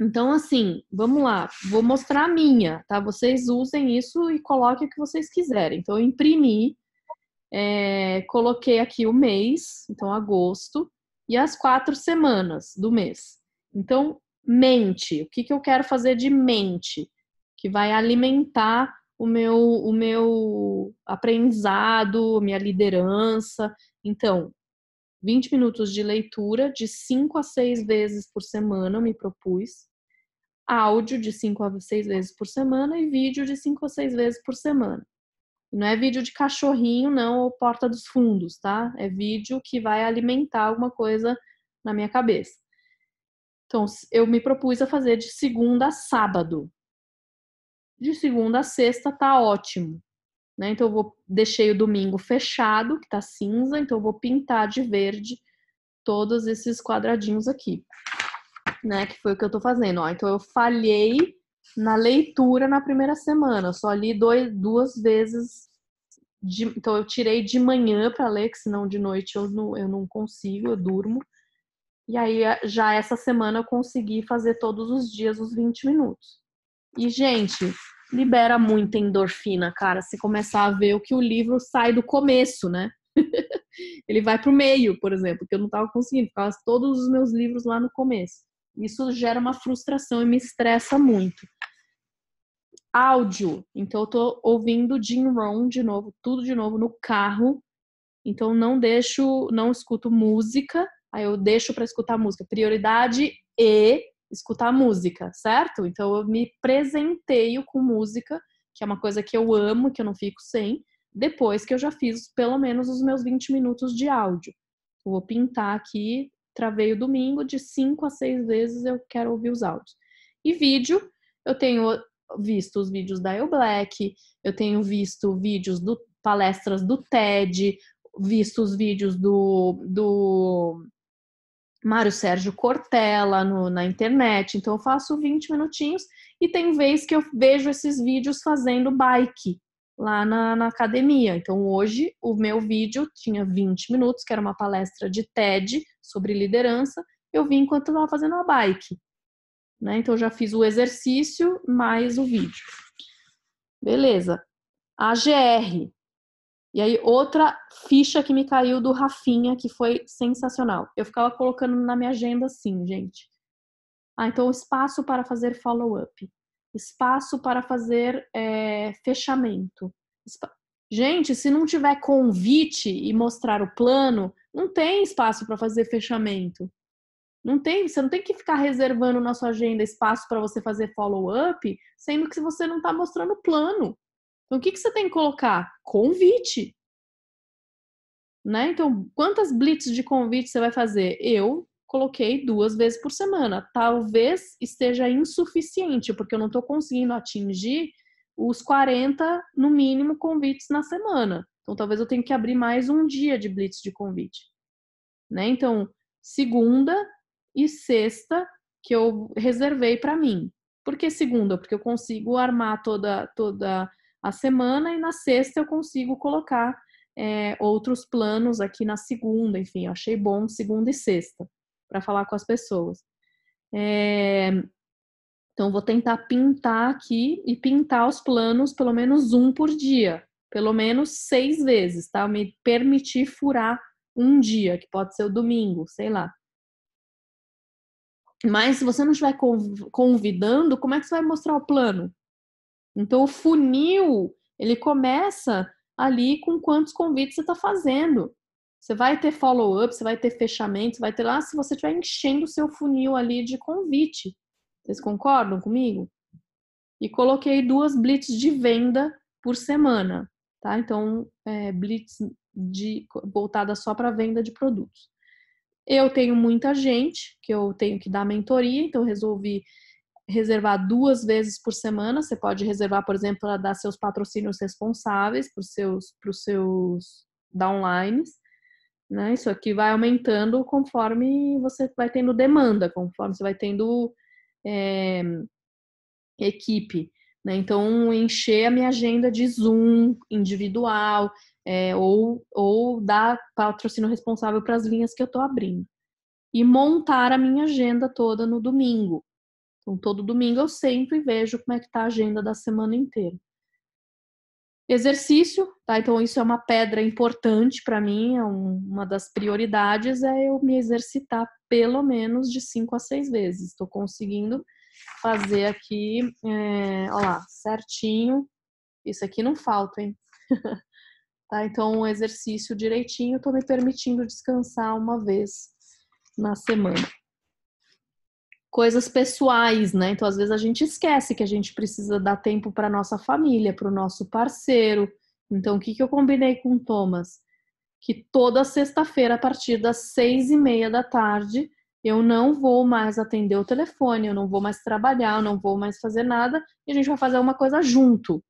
Então, assim, vamos lá, vou mostrar a minha, tá? Vocês usem isso e coloquem o que vocês quiserem. Então, eu imprimi, é, coloquei aqui o mês, então agosto, e as quatro semanas do mês. Então, mente, o que, que eu quero fazer de mente? Que vai alimentar o meu, o meu aprendizado, minha liderança. Então, 20 minutos de leitura de 5 a 6 vezes por semana, me propus. Áudio de 5 a 6 vezes por semana e vídeo de 5 a 6 vezes por semana. Não é vídeo de cachorrinho, não, ou porta dos fundos, tá? É vídeo que vai alimentar alguma coisa na minha cabeça. Então, eu me propus a fazer de segunda a sábado. De segunda a sexta tá ótimo. Né? Então eu vou deixei o domingo fechado, que está cinza, então eu vou pintar de verde todos esses quadradinhos aqui, né? Que foi o que eu estou fazendo. Ó, então eu falhei na leitura na primeira semana, eu só li dois, duas vezes. De, então eu tirei de manhã para ler, que senão de noite eu não, eu não consigo, eu durmo. E aí eh, já essa semana eu consegui fazer todos os dias os 20 minutos. E gente, libera muita endorfina, cara. Você começar a ver o que o livro sai do começo, né? Ele vai pro meio, por exemplo, que eu não tava conseguindo, ficava todos os meus livros lá no começo. Isso gera uma frustração e me estressa muito. Áudio. Então eu tô ouvindo Jim Rohn de novo, tudo de novo no carro. Então não deixo, não escuto música. Aí eu deixo para escutar música. Prioridade e escutar música, certo? Então eu me presenteio com música, que é uma coisa que eu amo, que eu não fico sem, depois que eu já fiz pelo menos os meus 20 minutos de áudio. Eu vou pintar aqui, travei o domingo, de 5 a 6 vezes eu quero ouvir os áudios. E vídeo, eu tenho visto os vídeos da El Black, eu tenho visto vídeos do palestras do TED, visto os vídeos do, do Mário Sérgio Cortella no, na internet. Então eu faço 20 minutinhos e tem vez que eu vejo esses vídeos fazendo bike lá na, na, academia. Então hoje o meu vídeo tinha 20 minutos, que era uma palestra de TED sobre liderança. Eu vi enquanto estava fazendo a bike. Né? Então eu já fiz o exercício mais o vídeo. Beleza. AGR e aí, outra ficha que me caiu do Rafinha, que foi sensacional. Eu ficava colocando na minha agenda assim, gente. Ah, então espaço para fazer follow-up, espaço para fazer é, fechamento. Espa... Gente, se não tiver convite e mostrar o plano, não tem espaço para fazer fechamento. Não tem, você não tem que ficar reservando na sua agenda espaço para você fazer follow-up, sendo que você não está mostrando o plano. Então, o que, que você tem que colocar? Convite. Né? Então, quantas blitz de convite você vai fazer? Eu coloquei duas vezes por semana. Talvez esteja insuficiente, porque eu não estou conseguindo atingir os 40, no mínimo, convites na semana. Então, talvez eu tenha que abrir mais um dia de blitz de convite. Né? Então, segunda e sexta que eu reservei para mim. Por que segunda? Porque eu consigo armar toda toda a semana e na sexta eu consigo colocar é, outros planos aqui na segunda, enfim, eu achei bom segunda e sexta para falar com as pessoas. É, então vou tentar pintar aqui e pintar os planos pelo menos um por dia, pelo menos seis vezes, tá? Me permitir furar um dia, que pode ser o domingo, sei lá. Mas se você não estiver convidando, como é que você vai mostrar o plano? Então, o funil, ele começa ali com quantos convites você está fazendo. Você vai ter follow-up, você vai ter fechamento, você vai ter lá se você estiver enchendo o seu funil ali de convite. Vocês concordam comigo? E coloquei duas blitz de venda por semana, tá? Então, é, blitz de, voltada só para venda de produtos. Eu tenho muita gente que eu tenho que dar mentoria, então resolvi reservar duas vezes por semana. Você pode reservar, por exemplo, para dar seus patrocínios responsáveis para os seus, os seus downlines. Né? Isso aqui vai aumentando conforme você vai tendo demanda, conforme você vai tendo é, equipe. Né? Então, encher a minha agenda de Zoom individual é, ou, ou dar patrocínio responsável para as linhas que eu estou abrindo. E montar a minha agenda toda no domingo. Então, todo domingo eu sempre vejo como é que está a agenda da semana inteira. Exercício, tá? Então, isso é uma pedra importante para mim, é um, uma das prioridades, é eu me exercitar pelo menos de cinco a seis vezes. Estou conseguindo fazer aqui, é, ó lá, certinho. Isso aqui não falta, hein? tá? Então, o exercício direitinho, estou me permitindo descansar uma vez na semana coisas pessoais, né? Então, às vezes a gente esquece que a gente precisa dar tempo para nossa família, para o nosso parceiro. Então, o que, que eu combinei com o Thomas? Que toda sexta-feira, a partir das seis e meia da tarde, eu não vou mais atender o telefone, eu não vou mais trabalhar, eu não vou mais fazer nada, e a gente vai fazer uma coisa junto.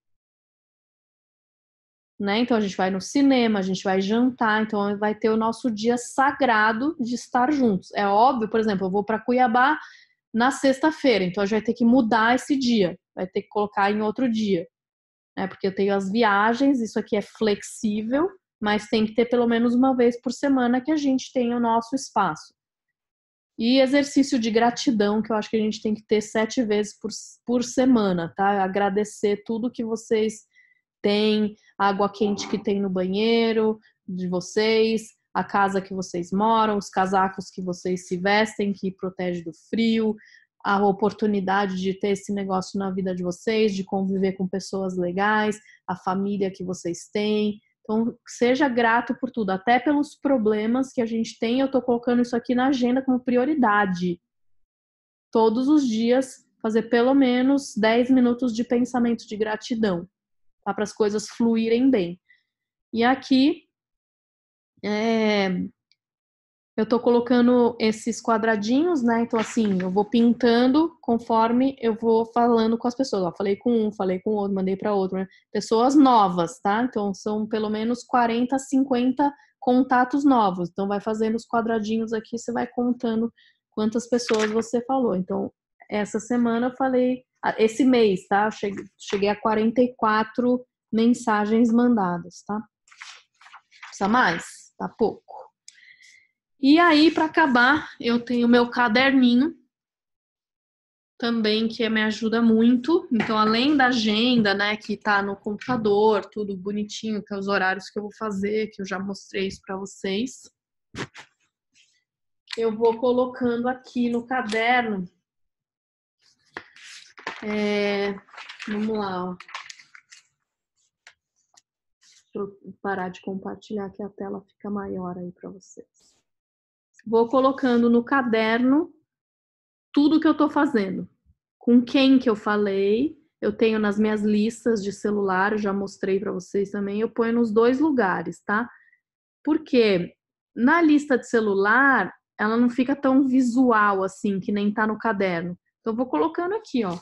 Né? Então a gente vai no cinema, a gente vai jantar, então vai ter o nosso dia sagrado de estar juntos. É óbvio, por exemplo, eu vou para Cuiabá, na sexta-feira, então a gente vai ter que mudar esse dia, vai ter que colocar em outro dia, né? Porque eu tenho as viagens, isso aqui é flexível, mas tem que ter pelo menos uma vez por semana que a gente tenha o nosso espaço. E exercício de gratidão, que eu acho que a gente tem que ter sete vezes por, por semana, tá? Agradecer tudo que vocês têm, água quente que tem no banheiro de vocês, a casa que vocês moram, os casacos que vocês se vestem, que protege do frio, a oportunidade de ter esse negócio na vida de vocês, de conviver com pessoas legais, a família que vocês têm. Então, seja grato por tudo, até pelos problemas que a gente tem. Eu estou colocando isso aqui na agenda como prioridade. Todos os dias, fazer pelo menos 10 minutos de pensamento de gratidão, tá? para as coisas fluírem bem. E aqui, é, eu estou colocando esses quadradinhos, né? Então, assim, eu vou pintando conforme eu vou falando com as pessoas. Ó, falei com um, falei com outro, mandei para outro. Né? Pessoas novas, tá? Então, são pelo menos 40, 50 contatos novos. Então, vai fazendo os quadradinhos aqui, você vai contando quantas pessoas você falou. Então, essa semana eu falei, ah, esse mês, tá? Eu cheguei a 44 mensagens mandadas, tá? Precisa mais? tá pouco. E aí, para acabar, eu tenho meu caderninho também que me ajuda muito. Então, além da agenda, né, que tá no computador, tudo bonitinho, que é os horários que eu vou fazer, que eu já mostrei isso para vocês. Eu vou colocando aqui no caderno. É, vamos lá, ó parar de compartilhar que a tela fica maior aí para vocês. Vou colocando no caderno tudo que eu estou fazendo, com quem que eu falei, eu tenho nas minhas listas de celular, eu já mostrei para vocês também, eu ponho nos dois lugares, tá? Porque na lista de celular, ela não fica tão visual assim, que nem tá no caderno. Então, eu vou colocando aqui, ó.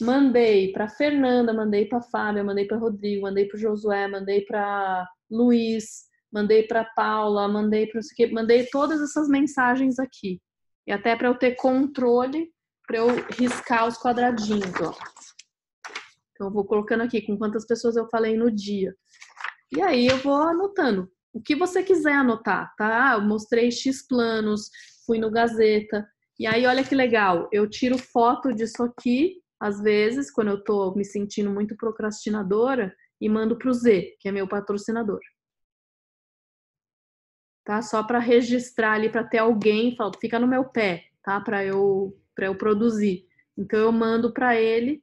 Mandei para Fernanda, mandei para Fábio, mandei para Rodrigo, mandei para Josué, mandei para Luiz, mandei para Paula, mandei para o que, mandei todas essas mensagens aqui. E até para eu ter controle, para eu riscar os quadradinhos, ó. Então eu vou colocando aqui com quantas pessoas eu falei no dia. E aí eu vou anotando o que você quiser anotar, tá? Ah, eu mostrei X planos, fui no Gazeta. E aí olha que legal, eu tiro foto disso aqui às vezes, quando eu estou me sentindo muito procrastinadora, e mando para o Z, que é meu patrocinador. Tá? Só para registrar ali, para ter alguém, falo, fica no meu pé, tá? Para eu, para eu produzir. Então eu mando para ele,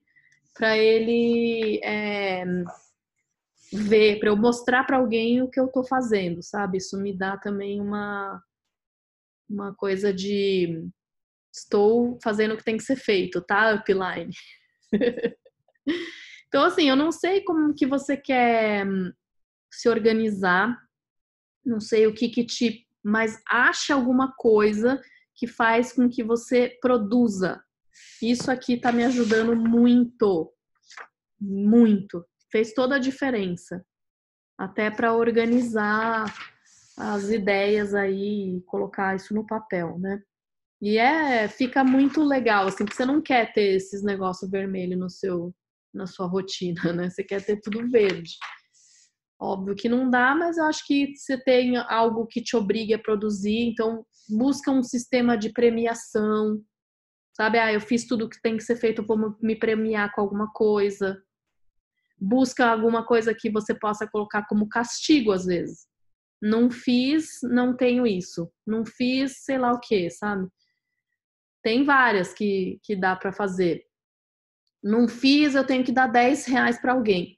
para ele é, ver, para eu mostrar para alguém o que eu estou fazendo, sabe? Isso me dá também uma uma coisa de estou fazendo o que tem que ser feito, tá, upline? então, assim, eu não sei como que você quer hum, se organizar, não sei o que que te... Mas acha alguma coisa que faz com que você produza. Isso aqui tá me ajudando muito, muito. Fez toda a diferença. Até para organizar as ideias aí, colocar isso no papel, né? E é, fica muito legal, assim, porque você não quer ter esses negócios vermelhos no seu, na sua rotina, né? Você quer ter tudo verde. Óbvio que não dá, mas eu acho que você tem algo que te obrigue a produzir, então busca um sistema de premiação, sabe? Ah, eu fiz tudo que tem que ser feito para me premiar com alguma coisa. Busca alguma coisa que você possa colocar como castigo, às vezes. Não fiz, não tenho isso. Não fiz, sei lá o que, sabe? tem várias que, que dá para fazer. Num fiz eu tenho que dar 10 reais para alguém.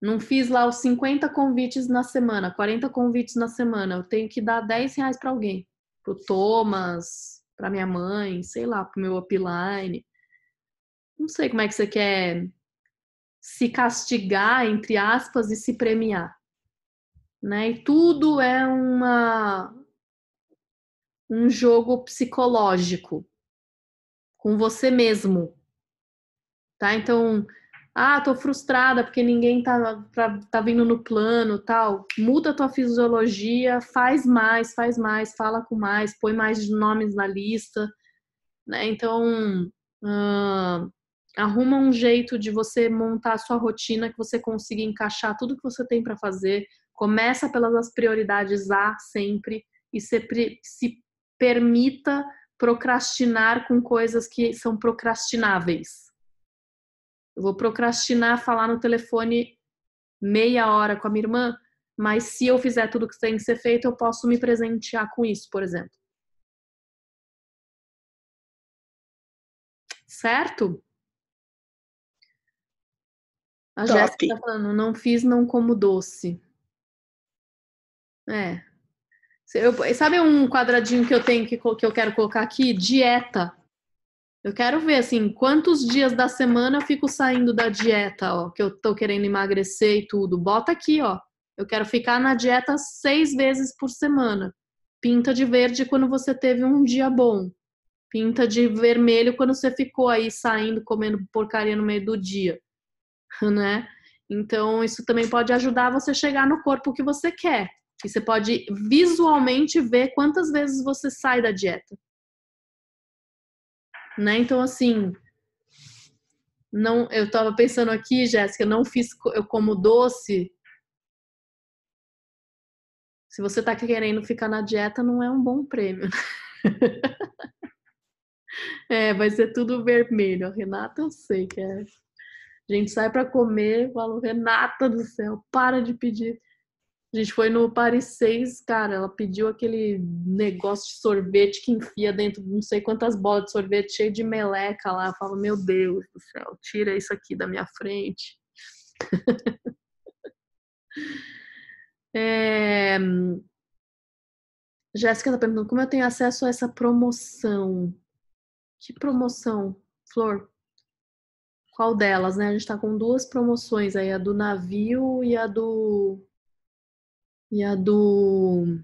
Não fiz lá os 50 convites na semana, 40 convites na semana. Eu tenho que dar 10 reais para alguém. Pro Thomas, para minha mãe, sei lá, pro meu upline. Não sei como é que você quer se castigar, entre aspas, e se premiar. Né? E tudo é uma, um jogo psicológico com você mesmo. Tá? Então, ah, tô frustrada porque ninguém tá, pra, tá, tá vindo no plano, tal. Muda a tua fisiologia, faz mais, faz mais, fala com mais, põe mais nomes na lista, né? Então, uh, arruma um jeito de você montar a sua rotina que você consiga encaixar tudo que você tem para fazer. Começa pelas prioridades A sempre e se, se permita procrastinar com coisas que são procrastináveis. Eu vou procrastinar falar no telefone meia hora com a minha irmã, mas se eu fizer tudo que tem que ser feito, eu posso me presentear com isso, por exemplo. Certo? A Jéssica tá falando, não fiz não como doce. É, eu, sabe um quadradinho que eu tenho que, que eu quero colocar aqui? Dieta. Eu quero ver, assim, quantos dias da semana eu fico saindo da dieta, ó, que eu tô querendo emagrecer e tudo. Bota aqui, ó. Eu quero ficar na dieta seis vezes por semana. Pinta de verde quando você teve um dia bom. Pinta de vermelho quando você ficou aí saindo, comendo porcaria no meio do dia, né? Então, isso também pode ajudar você a chegar no corpo que você quer. E você pode visualmente ver quantas vezes você sai da dieta. Né? Então, assim, não, eu estava pensando aqui, Jéssica, não fiz eu como doce. Se você está querendo ficar na dieta, não é um bom prêmio. é, vai ser tudo vermelho. Renata, eu sei que é. A gente sai para comer, falo, Renata do céu, para de pedir a gente foi no Paris 6, cara, ela pediu aquele negócio de sorvete que enfia dentro não sei quantas bolas de sorvete cheio de meleca lá. Eu falo, meu Deus do céu, tira isso aqui da minha frente. é... Jéssica está perguntando como eu tenho acesso a essa promoção. Que promoção, Flor? Qual delas, né? A gente está com duas promoções aí, a do navio e a do e a do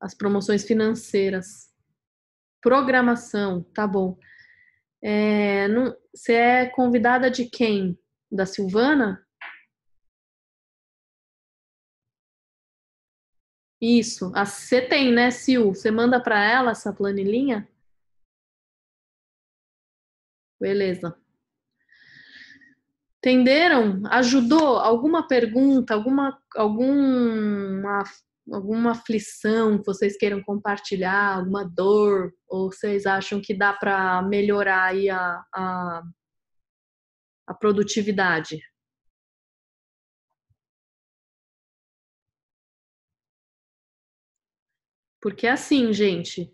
as promoções financeiras. Programação, tá bom. É, não, você é convidada de quem? Da Silvana? Isso. A, você tem, né, Sil? Você manda para ela essa planilhinha? Beleza. Entenderam? Ajudou? Alguma pergunta, alguma, alguma, alguma aflição que vocês queiram compartilhar, alguma dor, ou vocês acham que dá para melhorar aí a, a, a produtividade? Porque é assim, gente,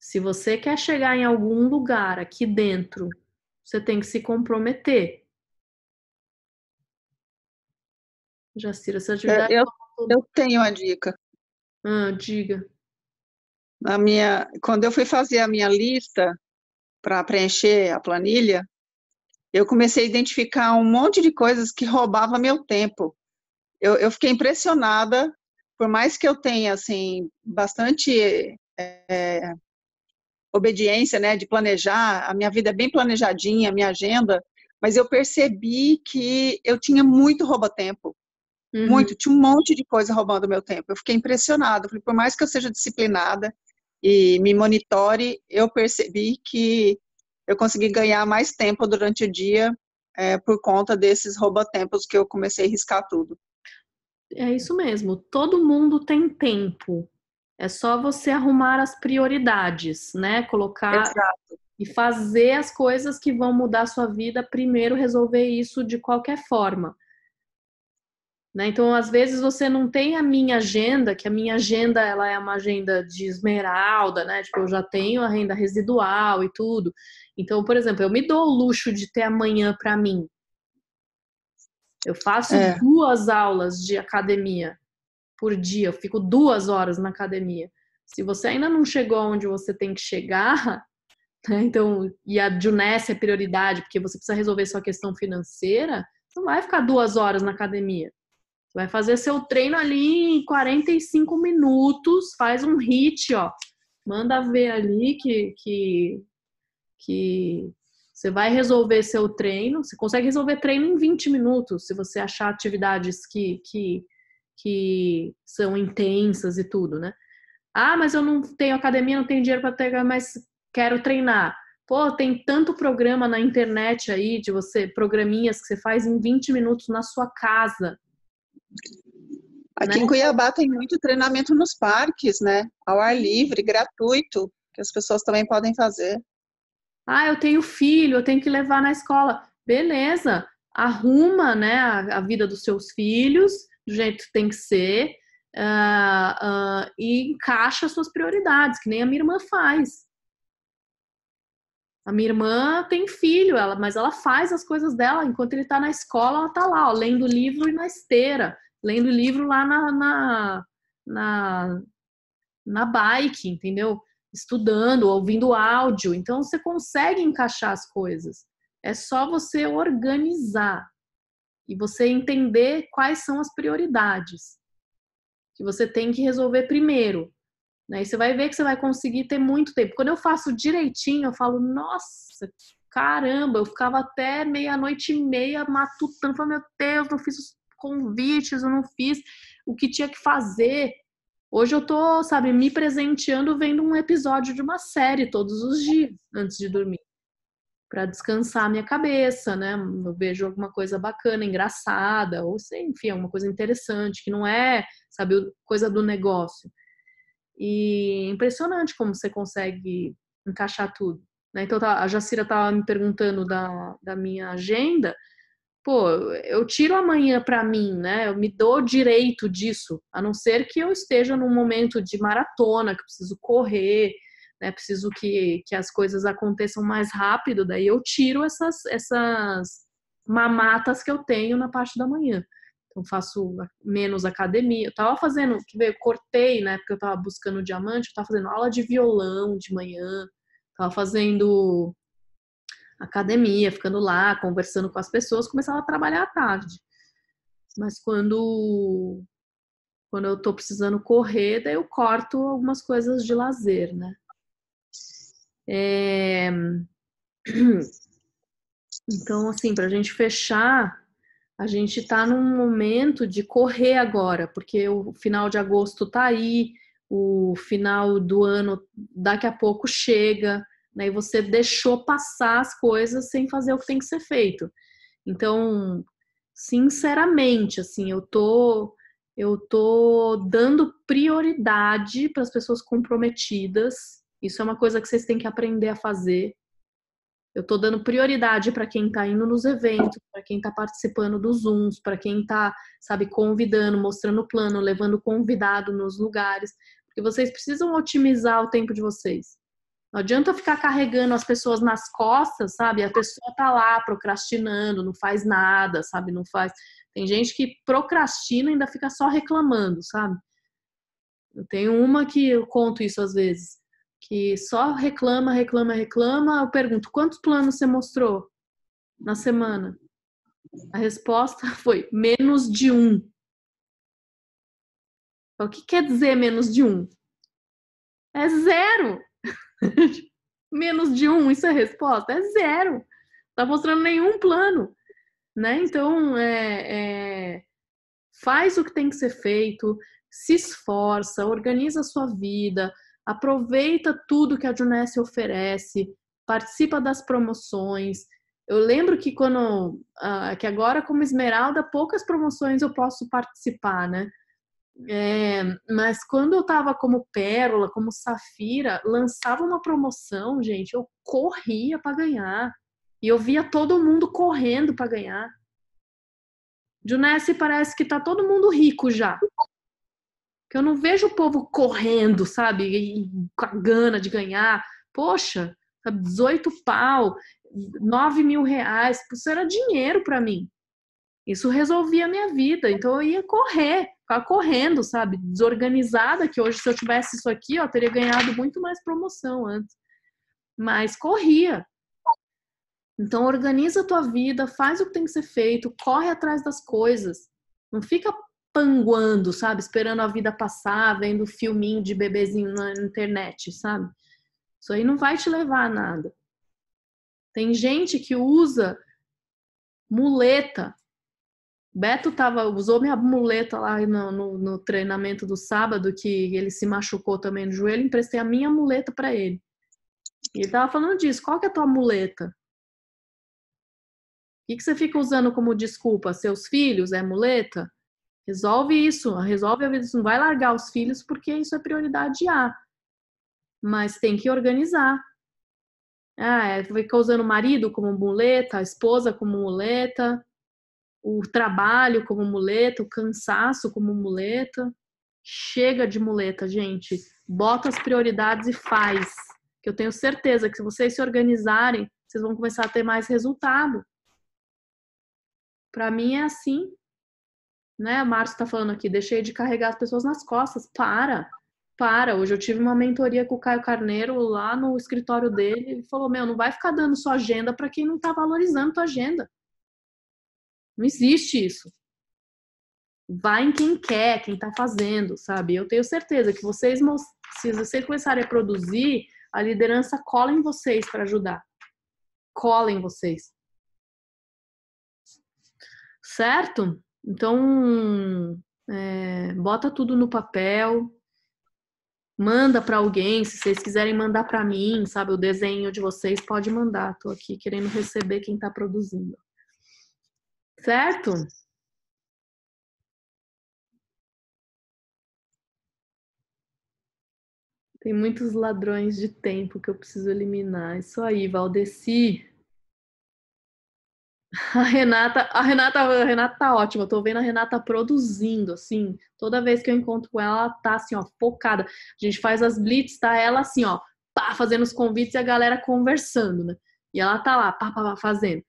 se você quer chegar em algum lugar aqui dentro, você tem que se comprometer. Jacira, essa atividade. Eu, é, eu tenho uma dica. Ah, diga. A minha, quando eu fui fazer a minha lista para preencher a planilha, eu comecei a identificar um monte de coisas que roubava meu tempo. Eu, eu fiquei impressionada, por mais que eu tenha assim bastante é, obediência, né, de planejar. A minha vida é bem planejadinha, a minha agenda, mas eu percebi que eu tinha muito rouba tempo. Uhum. Muito, tinha um monte de coisa roubando meu tempo. Eu fiquei impressionada. falei, por mais que eu seja disciplinada e me monitore, eu percebi que eu consegui ganhar mais tempo durante o dia é, por conta desses roubatempos que eu comecei a riscar tudo. É isso mesmo. Todo mundo tem tempo. É só você arrumar as prioridades, né? Colocar Exato. e fazer as coisas que vão mudar a sua vida primeiro, resolver isso de qualquer forma. Né? Então, às vezes você não tem a minha agenda, que a minha agenda ela é uma agenda de esmeralda, né? Tipo, eu já tenho a renda residual e tudo. Então, por exemplo, eu me dou o luxo de ter amanhã para mim. Eu faço é. duas aulas de academia por dia, eu fico duas horas na academia. Se você ainda não chegou onde você tem que chegar, né? então, e a Juness é prioridade, porque você precisa resolver sua questão financeira, você não vai ficar duas horas na academia vai fazer seu treino ali em 45 minutos, faz um hit, ó. Manda ver ali que, que, que você vai resolver seu treino. Você consegue resolver treino em 20 minutos, se você achar atividades que, que, que são intensas e tudo, né? Ah, mas eu não tenho academia, não tenho dinheiro para pegar, mas quero treinar. Pô, tem tanto programa na internet aí de você, programinhas que você faz em 20 minutos na sua casa. Aqui né? em Cuiabá tem muito treinamento nos parques, né? Ao ar livre, gratuito, que as pessoas também podem fazer. Ah, eu tenho filho, eu tenho que levar na escola. Beleza, arruma né, a, a vida dos seus filhos do jeito que tem que ser uh, uh, e encaixa as suas prioridades, que nem a minha irmã faz. A minha irmã tem filho, ela, mas ela faz as coisas dela. Enquanto ele está na escola, ela está lá, ó, lendo livro e na esteira lendo livro lá na, na, na, na bike, entendeu? Estudando, ouvindo áudio. Então, você consegue encaixar as coisas. É só você organizar e você entender quais são as prioridades que você tem que resolver primeiro. Né? E você vai ver que você vai conseguir ter muito tempo. Quando eu faço direitinho, eu falo, nossa, caramba, eu ficava até meia-noite e meia matutando, falando, meu Deus, não fiz convites, eu não fiz o que tinha que fazer. Hoje eu tô, sabe, me presenteando vendo um episódio de uma série todos os dias antes de dormir. Para descansar a minha cabeça, né? Eu vejo alguma coisa bacana, engraçada, ou sei, enfim, alguma coisa interessante, que não é, sabe, coisa do negócio. E impressionante como você consegue encaixar tudo. Né? Então, tá, a Jacira estava me perguntando da, da minha agenda pô, eu tiro amanhã para mim, né? Eu me dou direito disso, a não ser que eu esteja num momento de maratona, que preciso correr, né? Preciso que, que as coisas aconteçam mais rápido, daí eu tiro essas essas mamatas que eu tenho na parte da manhã. Então faço menos academia. Eu tava fazendo, que veio, cortei, né, porque eu tava buscando diamante, eu tava fazendo aula de violão de manhã, tava fazendo academia, ficando lá, conversando com as pessoas, começava a trabalhar à tarde. Mas quando quando eu tô precisando correr, daí eu corto algumas coisas de lazer, né? É... Então, assim, para a gente fechar, a gente está num momento de correr agora, porque o final de agosto tá aí, o final do ano daqui a pouco chega, né? E você deixou passar as coisas sem fazer o que tem que ser feito. Então, sinceramente, assim, eu tô eu tô dando prioridade para as pessoas comprometidas. Isso é uma coisa que vocês têm que aprender a fazer. Eu tô dando prioridade para quem tá indo nos eventos, para quem tá participando dos Zooms, para quem tá, sabe, convidando, mostrando o plano, levando convidado nos lugares, porque vocês precisam otimizar o tempo de vocês. Não adianta ficar carregando as pessoas nas costas, sabe? A pessoa tá lá procrastinando, não faz nada, sabe? Não faz. Tem gente que procrastina e ainda fica só reclamando, sabe? Eu tenho uma que eu conto isso às vezes, que só reclama, reclama, reclama. Eu pergunto: "Quantos planos você mostrou na semana?" A resposta foi: "Menos de um". O que quer dizer menos de um? É zero. Menos de um, isso é resposta? É zero. Tá mostrando nenhum plano. Né? Então, é, é, faz o que tem que ser feito, se esforça, organiza a sua vida, aproveita tudo que a Junesse oferece, participa das promoções. Eu lembro que quando, ah, que agora como Esmeralda, poucas promoções eu posso participar, né? É, mas quando eu tava como Pérola, como Safira, lançava uma promoção, gente, eu corria para ganhar. E eu via todo mundo correndo para ganhar. Junesse parece que tá todo mundo rico já. Que eu não vejo o povo correndo, sabe? E, com a gana de ganhar. Poxa, 18 pau, 9 mil reais. Isso era dinheiro para mim. Isso resolvia a minha vida. Então eu ia correr ficava correndo, sabe? Desorganizada, que hoje se eu tivesse isso aqui, ó, teria ganhado muito mais promoção antes. Mas corria. Então organiza a tua vida, faz o que tem que ser feito, corre atrás das coisas. Não fica panguando, sabe? Esperando a vida passar, vendo filminho de bebezinho na internet, sabe? Isso aí não vai te levar a nada. Tem gente que usa muleta Beto tava, usou minha muleta lá no, no, no, treinamento do sábado, que ele se machucou também no joelho, emprestei a minha muleta para ele. E ele tava falando disso, qual que é a tua muleta? O que, que você fica usando como desculpa? Seus filhos, é muleta? Resolve isso, resolve a vida, não vai largar os filhos porque isso é prioridade A. Mas tem que organizar. Ah, é, fica usando o marido como muleta, a esposa como muleta, o trabalho como muleta, o cansaço como muleta. Chega de muleta, gente. Bota as prioridades e faz. Que eu tenho certeza que se vocês se organizarem, vocês vão começar a ter mais resultado. Para mim é assim. Né? A Márcio está falando aqui, deixei de carregar as pessoas nas costas. Para! Para! Hoje eu tive uma mentoria com o Caio Carneiro lá no escritório dele. Ele falou: Meu, não vai ficar dando sua agenda para quem não está valorizando tua agenda. Não existe isso. Vai em quem quer, quem está fazendo, sabe? Eu tenho certeza que vocês, se vocês começarem a produzir, a liderança cola em vocês para ajudar. Cola em vocês. Certo? Então, é, bota tudo no papel, manda para alguém, se vocês quiserem mandar para mim, sabe, o desenho de vocês pode mandar. Tô aqui querendo receber quem está produzindo certo? Tem muitos ladrões de tempo que eu preciso eliminar. É isso aí, Valdeci. A Renata, a Renata, a Renata tá ótima. Eu tô vendo a Renata produzindo, assim. Toda vez que eu encontro com ela, ela tá assim, ó, focada. A gente faz as blitz, tá ela assim, ó, pá, fazendo os convites e a galera conversando, né? E ela tá lá, pá, pá, pá fazendo.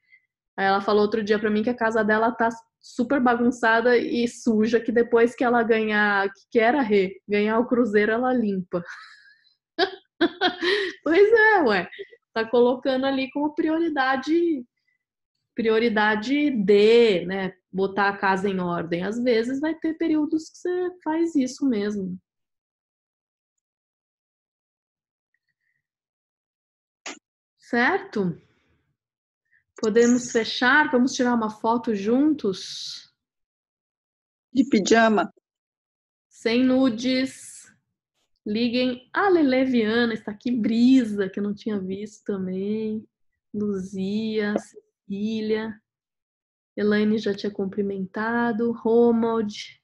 Aí ela falou outro dia para mim que a casa dela tá super bagunçada e suja, que depois que ela ganhar, que era re, ganhar o cruzeiro, ela limpa. pois é, ué. Tá colocando ali como prioridade prioridade D, né? Botar a casa em ordem. Às vezes vai ter períodos que você faz isso mesmo. Certo? Podemos fechar? Vamos tirar uma foto juntos? De pijama. Sem nudes. Liguem. A Leleviana está aqui. Brisa, que eu não tinha visto também. Luzia, Cecília. Elaine já tinha cumprimentado. Romald.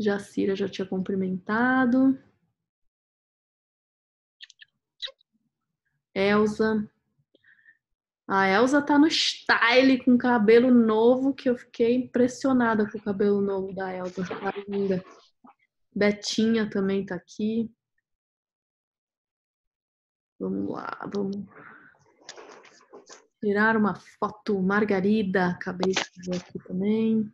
Jacira já tinha cumprimentado. Elsa. A Elsa tá no style com cabelo novo, que eu fiquei impressionada com o cabelo novo da Elsa. Tá linda. Betinha também tá aqui. Vamos lá, vamos tirar uma foto. Margarida, acabei de ver aqui também.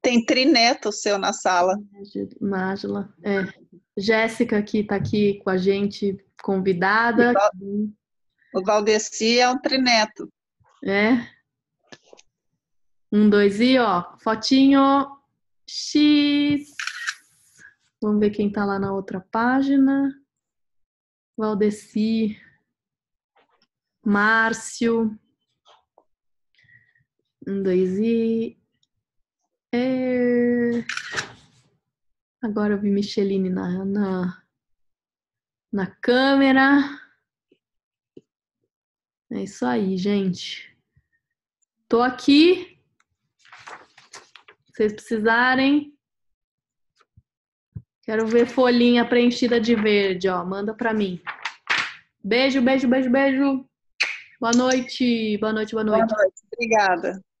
Tem trineto seu na sala. Mágila, é. Jéssica, que está aqui com a gente, convidada. O Valdeci é um trineto. É. Um, dois e ó, fotinho X. Vamos ver quem está lá na outra página. Valdeci, Márcio. Um, dois e. É... Agora eu vi Micheline na, na, na câmera. É isso aí, gente. Tô aqui. Se vocês precisarem. Quero ver folhinha preenchida de verde, ó. Manda pra mim. Beijo, beijo, beijo, beijo. Boa noite. Boa noite, boa noite. Boa noite. Obrigada.